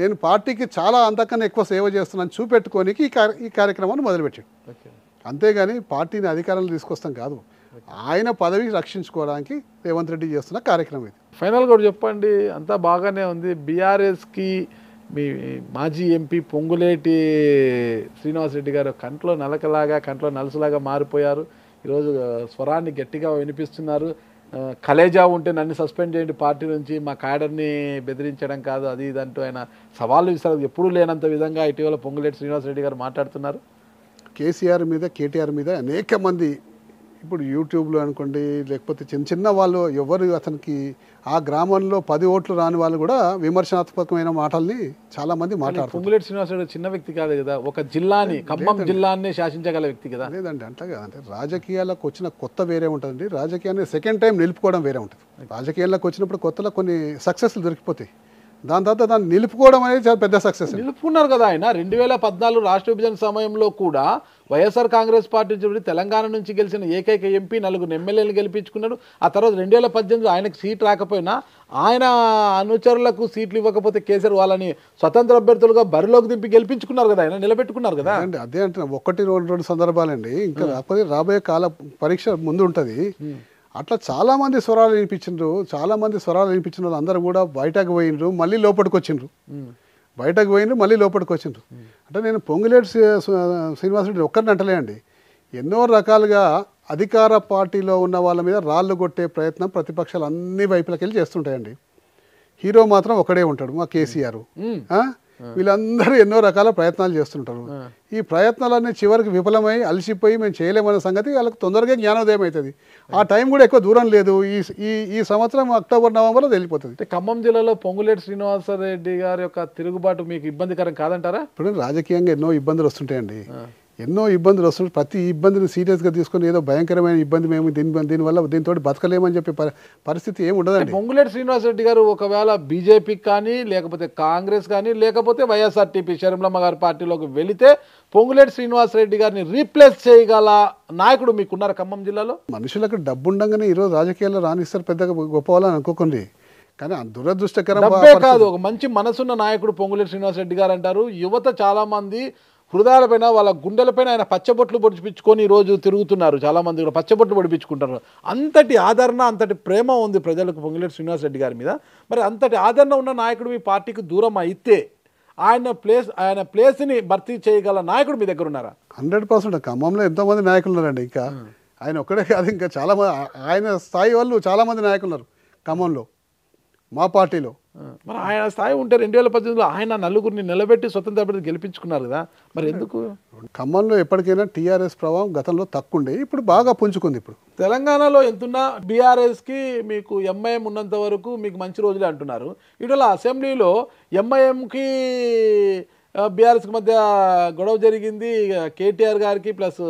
నేను పార్టీకి చాలా అంతకన్నా ఎక్కువ సేవ చేస్తున్నాను చూపెట్టుకోనికి ఈ కార్యక్రమాన్ని మొదలుపెట్టాడు అంతేగాని పార్టీని అధికారంలో తీసుకొస్తాం కాదు ఆయన పదవి రక్షించుకోవడానికి రేవంత్ రెడ్డి చేస్తున్న కార్యక్రమం ఇది ఫైనల్ కూడా చెప్పండి అంతా బాగానే ఉంది బీఆర్ఎస్కి మీ మాజీ ఎంపీ పొంగులేటి శ్రీనివాసరెడ్డి గారు కంట్లో నలకలాగా కంట్లో నలుసులాగా మారిపోయారు ఈరోజు స్వరాన్ని గట్టిగా వినిపిస్తున్నారు కలేజా ఉంటే నన్ను సస్పెండ్ చేయండి పార్టీ నుంచి మా కాడర్ని బెదిరించడం కాదు అది ఇదంటూ ఆయన సవాళ్ళు విసిరారు ఎప్పుడూ లేనంత విధంగా ఇటీవల పొంగులేటి శ్రీనివాసరెడ్డి గారు మాట్లాడుతున్నారు కేసీఆర్ మీద కేటీఆర్ మీద అనేక మంది ఇప్పుడు యూట్యూబ్లో అనుకోండి లేకపోతే చిన్న చిన్న వాళ్ళు ఎవరు అతనికి ఆ గ్రామంలో పది ఓట్లు రాని వాళ్ళు కూడా విమర్శనాత్మకమైన మాటల్ని చాలా మంది మాట్లాడుతారు పొంగులేటి శ్రీనివాసరావు చిన్న వ్యక్తి కాదు కదా ఒక జిల్లాని ఖమ్మం జిల్లాన్ని శాసించగల వ్యక్తి కదా లేదండి అంటే కదంటే రాజకీయాలకు వచ్చిన కొత్త వేరే ఉంటుందండి రాజకీయాన్ని సెకండ్ టైం నిలుపుకోవడం వేరే ఉంటుంది రాజకీయాల్లోకి వచ్చినప్పుడు కొత్తలో కొన్ని సక్సెస్లు దొరికిపోతాయి దాని తర్వాత దాన్ని నిలుపుకోవడం అనేది చాలా పెద్ద సక్సెస్ నిలుపుకున్నారు కదా ఆయన రెండు వేల పద్నాలుగు రాష్ట్ర విభజన సమయంలో కూడా వైఎస్ఆర్ కాంగ్రెస్ పార్టీ చూడండి తెలంగాణ నుంచి గెలిచిన ఏకైక ఎంపీ నలుగురు ఎమ్మెల్యేలు గెలిపించుకున్నాడు ఆ తర్వాత రెండు వేల పద్దెనిమిదిలో ఆయనకు సీట్ రాకపోయినా ఆయన అనుచరులకు సీట్లు ఇవ్వకపోతే కేసీఆర్ వాళ్ళని స్వతంత్ర అభ్యర్థులుగా బరిలోకి దింపి గెలిపించుకున్నారు కదా ఆయన నిలబెట్టుకున్నారు కదా అండి అదే అంటే ఒకటి రెండు రెండు సందర్భాలండి ఇంకా రాబోయే కాల పరీక్ష ముందు ఉంటుంది అట్లా చాలామంది స్వరాలు వినిపించిండ్రు చాలామంది స్వరాలు వినిపించిన వాళ్ళు అందరూ కూడా బయటకు పోయిండ్రు మళ్ళీ లోపలికి వచ్చిండ్రు బయటకు పోయిండ్రు మళ్ళీ లోపలికి వచ్చిండ్రు అంటే నేను పొంగులేటి శ్రీనివాసరెడ్డి ఒక్కరిని అంటలేండి ఎన్నో రకాలుగా అధికార పార్టీలో ఉన్న వాళ్ళ మీద రాళ్ళు కొట్టే ప్రయత్నం ప్రతిపక్షాలు అన్ని వైపులకి వెళ్ళి చేస్తుంటాయండి హీరో మాత్రం ఒకడే ఉంటాడు మా కేసీఆర్ వీళ్ళందరూ ఎన్నో రకాల ప్రయత్నాలు చేస్తుంటారు ఈ ప్రయత్నాలన్నీ చివరికి విఫలమై అలసిపోయి మేము చేయలేమన్న సంగతి వాళ్ళకి తొందరగా జ్ఞానోదయం అవుతుంది ఆ టైం కూడా ఎక్కువ దూరం లేదు ఈ ఈ ఈ సంవత్సరం అక్టోబర్ నవంబర్లో తెలిపోతుంది ఖమ్మం జిల్లాలో పొంగులేటి శ్రీనివాసరెడ్డి గారి యొక్క తిరుగుబాటు మీకు ఇబ్బందికరం కాదంటారా ఇప్పుడు రాజకీయంగా ఎన్నో ఇబ్బందులు వస్తుంటాయండి ఎన్నో ఇబ్బందులు వస్తున్నాయి ప్రతి ఇబ్బందిని సీరియస్గా తీసుకుని ఏదో భయంకరమైన ఇబ్బంది మేము దీని దీనివల్ల దీంతో బతకలేమని చెప్పి పరిస్థితి ఏమి ఉండదండి పొంగులేటి శ్రీనివాసరెడ్డి గారు ఒకవేళ బీజేపీకి కానీ లేకపోతే కాంగ్రెస్ కానీ లేకపోతే వైఎస్ఆర్టీపీ షర్మిలమ్మ గారి పార్టీలోకి వెళితే పొంగులేటి శ్రీనివాసరెడ్డి గారిని రీప్లేస్ చేయగల నాయకుడు మీకున్నారు ఖమ్మం జిల్లాలో మనుషులకు డబ్బు ఉండగానే ఈరోజు రాజకీయాల్లో రాణిస్తారు పెద్దగా గొప్పవాలని అనుకోకండి కానీ దురదృష్టకరం కాదు ఒక మంచి మనసున్న నాయకుడు పొంగులేటి శ్రీనివాసరెడ్డి గారు అంటారు యువత చాలామంది హృదయాల పైన వాళ్ళ గుండెలపైన ఆయన పచ్చబొట్లు పొడిపించుకొని ఈరోజు తిరుగుతున్నారు చాలామంది కూడా పచ్చబొట్లు పొడిపించుకుంటారు అంతటి ఆదరణ అంతటి ప్రేమ ఉంది ప్రజలకు పొంగిలేటి శ్రీనివాస్ రెడ్డి గారి మీద మరి అంతటి ఆదరణ ఉన్న నాయకుడు మీ పార్టీకి దూరం అయితే ఆయన ప్లేస్ ఆయన ప్లేస్ని భర్తీ చేయగల నాయకుడు మీ దగ్గర ఉన్నారా హండ్రెడ్ పర్సెంట్ ఖమ్మంలో ఎంతోమంది నాయకులు ఉన్నారండి ఇంకా ఆయన ఒక్కడే కాదు ఇంకా చాలామంది ఆయన స్థాయి వాళ్ళు చాలామంది నాయకులు ఉన్నారు ఖమ్మంలో మా పార్టీలో మరి ఆయన స్థాయి ఉంటే రెండు వేల పద్దెనిమిదిలో ఆయన నలుగురిని నిలబెట్టి స్వతంత్ర అభ్యర్థి గెలిపించుకున్నారు కదా మరి ఎందుకు ఖమ్మంలో ఎప్పటికైనా టీఆర్ఎస్ ప్రభావం గతంలో తక్కువండే ఇప్పుడు బాగా పుంజుకుంది ఇప్పుడు తెలంగాణలో ఎంతున్నా బీఆర్ఎస్కి మీకు ఎంఐఎం ఉన్నంత వరకు మీకు మంచి రోజులే అంటున్నారు ఇటీవల అసెంబ్లీలో ఎంఐఎంకి బీఆర్ఎస్కి మధ్య గొడవ జరిగింది కేటీఆర్ గారికి ప్లస్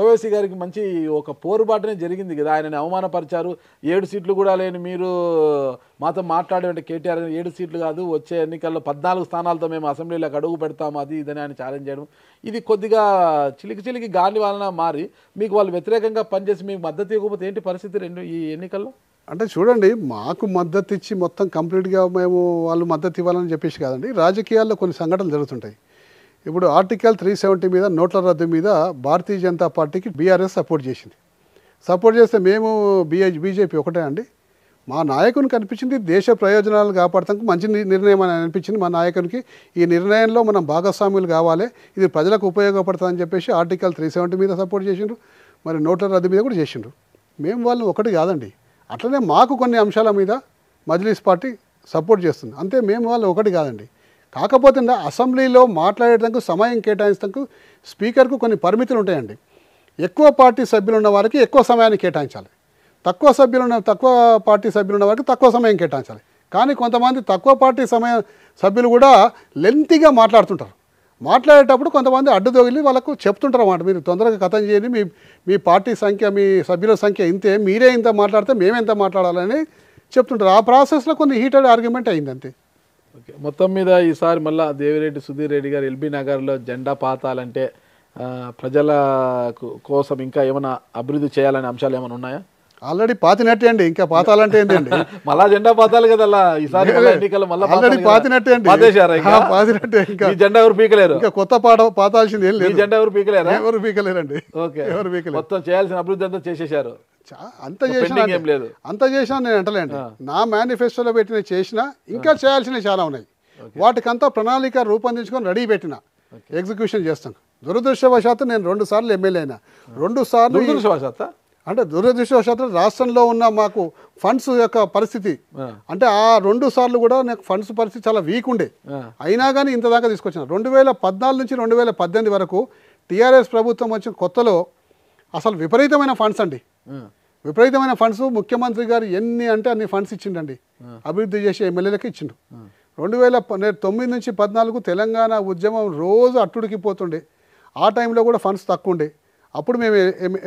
ఓవైసీ గారికి మంచి ఒక పోరుబాటునే జరిగింది కదా ఆయనని అవమానపరిచారు ఏడు సీట్లు కూడా లేని మీరు మాతో మాట్లాడేవంటే కేటీఆర్ ఏడు సీట్లు కాదు వచ్చే ఎన్నికల్లో పద్నాలుగు స్థానాలతో మేము అసెంబ్లీలోకి అడుగు పెడతాము అది ఇదని ఆయన ఛాలెంజ్ చేయడం ఇది కొద్దిగా చిలికి చిలికి గాలి వలన మారి మీకు వాళ్ళు వ్యతిరేకంగా పనిచేసి మీకు మద్దతు ఇవ్వకపోతే ఏంటి పరిస్థితి రెండు ఈ ఎన్నికల్లో అంటే చూడండి మాకు మద్దతు ఇచ్చి మొత్తం కంప్లీట్గా మేము వాళ్ళు మద్దతు ఇవ్వాలని చెప్పేసి కాదండి రాజకీయాల్లో కొన్ని సంఘటనలు జరుగుతుంటాయి ఇప్పుడు ఆర్టికల్ త్రీ సెవెంటీ మీద నోట్ల రద్దు మీద భారతీయ జనతా పార్టీకి బీఆర్ఎస్ సపోర్ట్ చేసింది సపోర్ట్ చేస్తే మేము బీఐ బీజేపీ ఒకటే అండి మా నాయకునికి అనిపించింది దేశ ప్రయోజనాలు కాపాడటానికి మంచి నిర్ణయం అని అనిపించింది మా నాయకునికి ఈ నిర్ణయంలో మనం భాగస్వాములు కావాలి ఇది ప్రజలకు ఉపయోగపడుతుందని చెప్పేసి ఆర్టికల్ త్రీ సెవెంటీ మీద సపోర్ట్ చేసిండ్రు మరి నోట్ల రద్దు మీద కూడా చేసిండ్రు మేము వాళ్ళు ఒకటి కాదండి అట్లనే మాకు కొన్ని అంశాల మీద మజ్లీస్ పార్టీ సపోర్ట్ చేస్తుంది అంతే మేము వాళ్ళు ఒకటి కాదండి కాకపోతే అసెంబ్లీలో మాట్లాడేటందుకు సమయం కేటాయించడానికి స్పీకర్కు కొన్ని పరిమితులు ఉంటాయండి ఎక్కువ పార్టీ సభ్యులు ఉన్న వారికి ఎక్కువ సమయాన్ని కేటాయించాలి తక్కువ సభ్యులు ఉన్న తక్కువ పార్టీ సభ్యులు ఉన్న వారికి తక్కువ సమయం కేటాయించాలి కానీ కొంతమంది తక్కువ పార్టీ సమయ సభ్యులు కూడా లెంతీగా మాట్లాడుతుంటారు మాట్లాడేటప్పుడు కొంతమంది అడ్డు వాళ్ళకు చెప్తుంటారు అన్నమాట మీరు తొందరగా కథం చేయండి మీ మీ పార్టీ సంఖ్య మీ సభ్యుల సంఖ్య ఇంతే మీరే ఇంత మాట్లాడితే మేమెంత ఇంత మాట్లాడాలని చెప్తుంటారు ఆ ప్రాసెస్లో కొన్ని హీటెడ్ ఆర్గ్యుమెంట్ అయింది అంతే ఓకే మొత్తం మీద ఈసారి మళ్ళీ దేవిరెడ్డి సుధీర్ రెడ్డి గారు ఎల్బీ నగర్లో జెండా పాతాలంటే ప్రజల కోసం ఇంకా ఏమైనా అభివృద్ధి చేయాలనే అంశాలు ఏమైనా ఉన్నాయా ఆల్రెడీ పాతినట్టే అండి ఇంకా పాతాలంటే ఏంటండి మళ్ళా జెండా పాతాలి కదా అలా ఈసారి ఎన్నికలు మళ్ళీ ఆల్రెడీ పాతినట్టే అండి పాతినట్టే ఇంకా జెండా ఎవరు పీకలేరు ఇంకా కొత్త పాట పాతాల్సింది ఏం లేదు జెండా ఎవరు పీకలేరు ఎవరు పీకలేరండి ఓకే ఎవరు పీకలేరు మొత్తం చేయాల్సిన అభివృద్ధి అంతా చేసేసారు అంత చేసిన అంత చేసినా నేను అంటలేండి నా మేనిఫెస్టోలో పెట్టిన చేసినా ఇంకా చేయాల్సినవి చాలా ఉన్నాయి వాటికంతా ప్రణాళిక రూపొందించుకొని రెడీ పెట్టిన ఎగ్జిక్యూషన్ చేస్తాను దురదృష్టవశాత్తు నేను రెండు సార్లు ఎమ్మెల్యే అయినా రెండు సార్లు దురదృష్టవశాత్తా అంటే దురదృష్టవశాత్తు రాష్ట్రంలో ఉన్న మాకు ఫండ్స్ యొక్క పరిస్థితి అంటే ఆ రెండు సార్లు కూడా నాకు ఫండ్స్ పరిస్థితి చాలా వీక్ ఉండే అయినా కానీ ఇంత దాకా తీసుకొచ్చిన రెండు వేల పద్నాలుగు నుంచి రెండు వేల పద్దెనిమిది వరకు టీఆర్ఎస్ ప్రభుత్వం వచ్చిన కొత్తలో అసలు విపరీతమైన ఫండ్స్ అండి విపరీతమైన ఫండ్స్ ముఖ్యమంత్రి గారు ఎన్ని అంటే అన్ని ఫండ్స్ ఇచ్చిండండి అభివృద్ధి చేసే ఎమ్మెల్యేలకు ఇచ్చిండు రెండు వేల తొమ్మిది నుంచి పద్నాలుగు తెలంగాణ ఉద్యమం రోజు అట్టుడికి పోతుండే ఆ టైంలో కూడా ఫండ్స్ తక్కువ ఉండే అప్పుడు మేము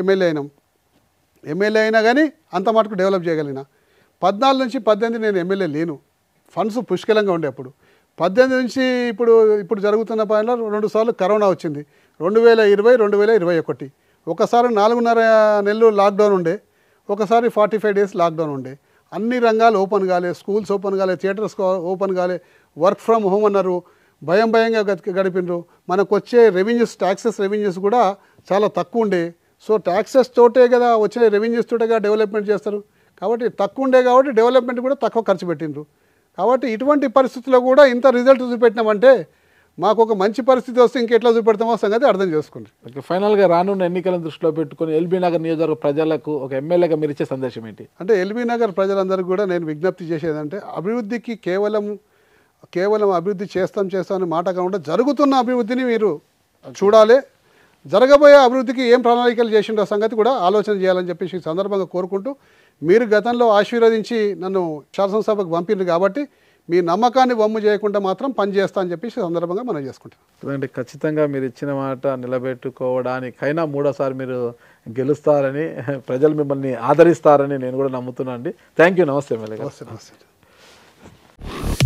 ఎమ్మెల్యే అయినాం ఎమ్మెల్యే అయినా కానీ అంత మటుకు డెవలప్ చేయగలిగిన పద్నాలుగు నుంచి పద్దెనిమిది నేను ఎమ్మెల్యే లేను ఫండ్స్ పుష్కలంగా ఉండే అప్పుడు పద్దెనిమిది నుంచి ఇప్పుడు ఇప్పుడు జరుగుతున్న పనిలో రెండు సార్లు కరోనా వచ్చింది రెండు వేల ఇరవై రెండు వేల ఇరవై ఒకటి ఒకసారి నాలుగున్నర నెలలు లాక్డౌన్ ఉండే ఒకసారి ఫార్టీ ఫైవ్ డేస్ లాక్డౌన్ ఉండే అన్ని రంగాలు ఓపెన్ కాలే స్కూల్స్ ఓపెన్ కాలే థియేటర్స్ ఓపెన్ కాలే వర్క్ ఫ్రమ్ హోమ్ అన్నారు భయం భయంగా గడిపినారు మనకు వచ్చే రెవెన్యూస్ ట్యాక్సెస్ రెవెన్యూస్ కూడా చాలా తక్కువ ఉండే సో ట్యాక్సెస్ తోటే కదా వచ్చిన రెవెన్యూస్ కదా డెవలప్మెంట్ చేస్తారు కాబట్టి తక్కువ ఉండే కాబట్టి డెవలప్మెంట్ కూడా తక్కువ ఖర్చు పెట్టిండ్రు కాబట్టి ఇటువంటి పరిస్థితుల్లో కూడా ఇంత రిజల్ట్ చూపెట్టినామంటే మాకు ఒక మంచి పరిస్థితి వస్తే ఇంకెట్లా చూపెడతామో సంగతి అర్థం చేసుకోండి ఓకే ఫైనల్గా రానున్న ఎన్నికలను దృష్టిలో పెట్టుకుని ఎల్బీ నగర్ నియోజకవర్గ ప్రజలకు ఒక ఎమ్మెల్యేగా మీరు ఇచ్చే సందేశం ఏంటి అంటే ఎల్బీ నగర్ ప్రజలందరూ కూడా నేను విజ్ఞప్తి చేసేదంటే అభివృద్ధికి కేవలం కేవలం అభివృద్ధి చేస్తాం చేస్తాం అనే మాట కాకుండా జరుగుతున్న అభివృద్ధిని మీరు చూడాలి జరగబోయే అభివృద్ధికి ఏం ప్రణాళికలు చేసిండో సంగతి కూడా ఆలోచన చేయాలని చెప్పేసి సందర్భంగా కోరుకుంటూ మీరు గతంలో ఆశీర్వదించి నన్ను శాసనసభకు పంపిండ్రు కాబట్టి మీ నమ్మకాన్ని వమ్ము చేయకుండా మాత్రం పనిచేస్తా అని చెప్పేసి సందర్భంగా మనం చేసుకుంటాం ఎందుకంటే ఖచ్చితంగా మీరు ఇచ్చిన మాట నిలబెట్టుకోవడానికైనా మూడోసారి మీరు గెలుస్తారని ప్రజలు మిమ్మల్ని ఆదరిస్తారని నేను కూడా నమ్ముతున్నాను అండి థ్యాంక్ యూ నమస్తే నమస్తే నమస్తే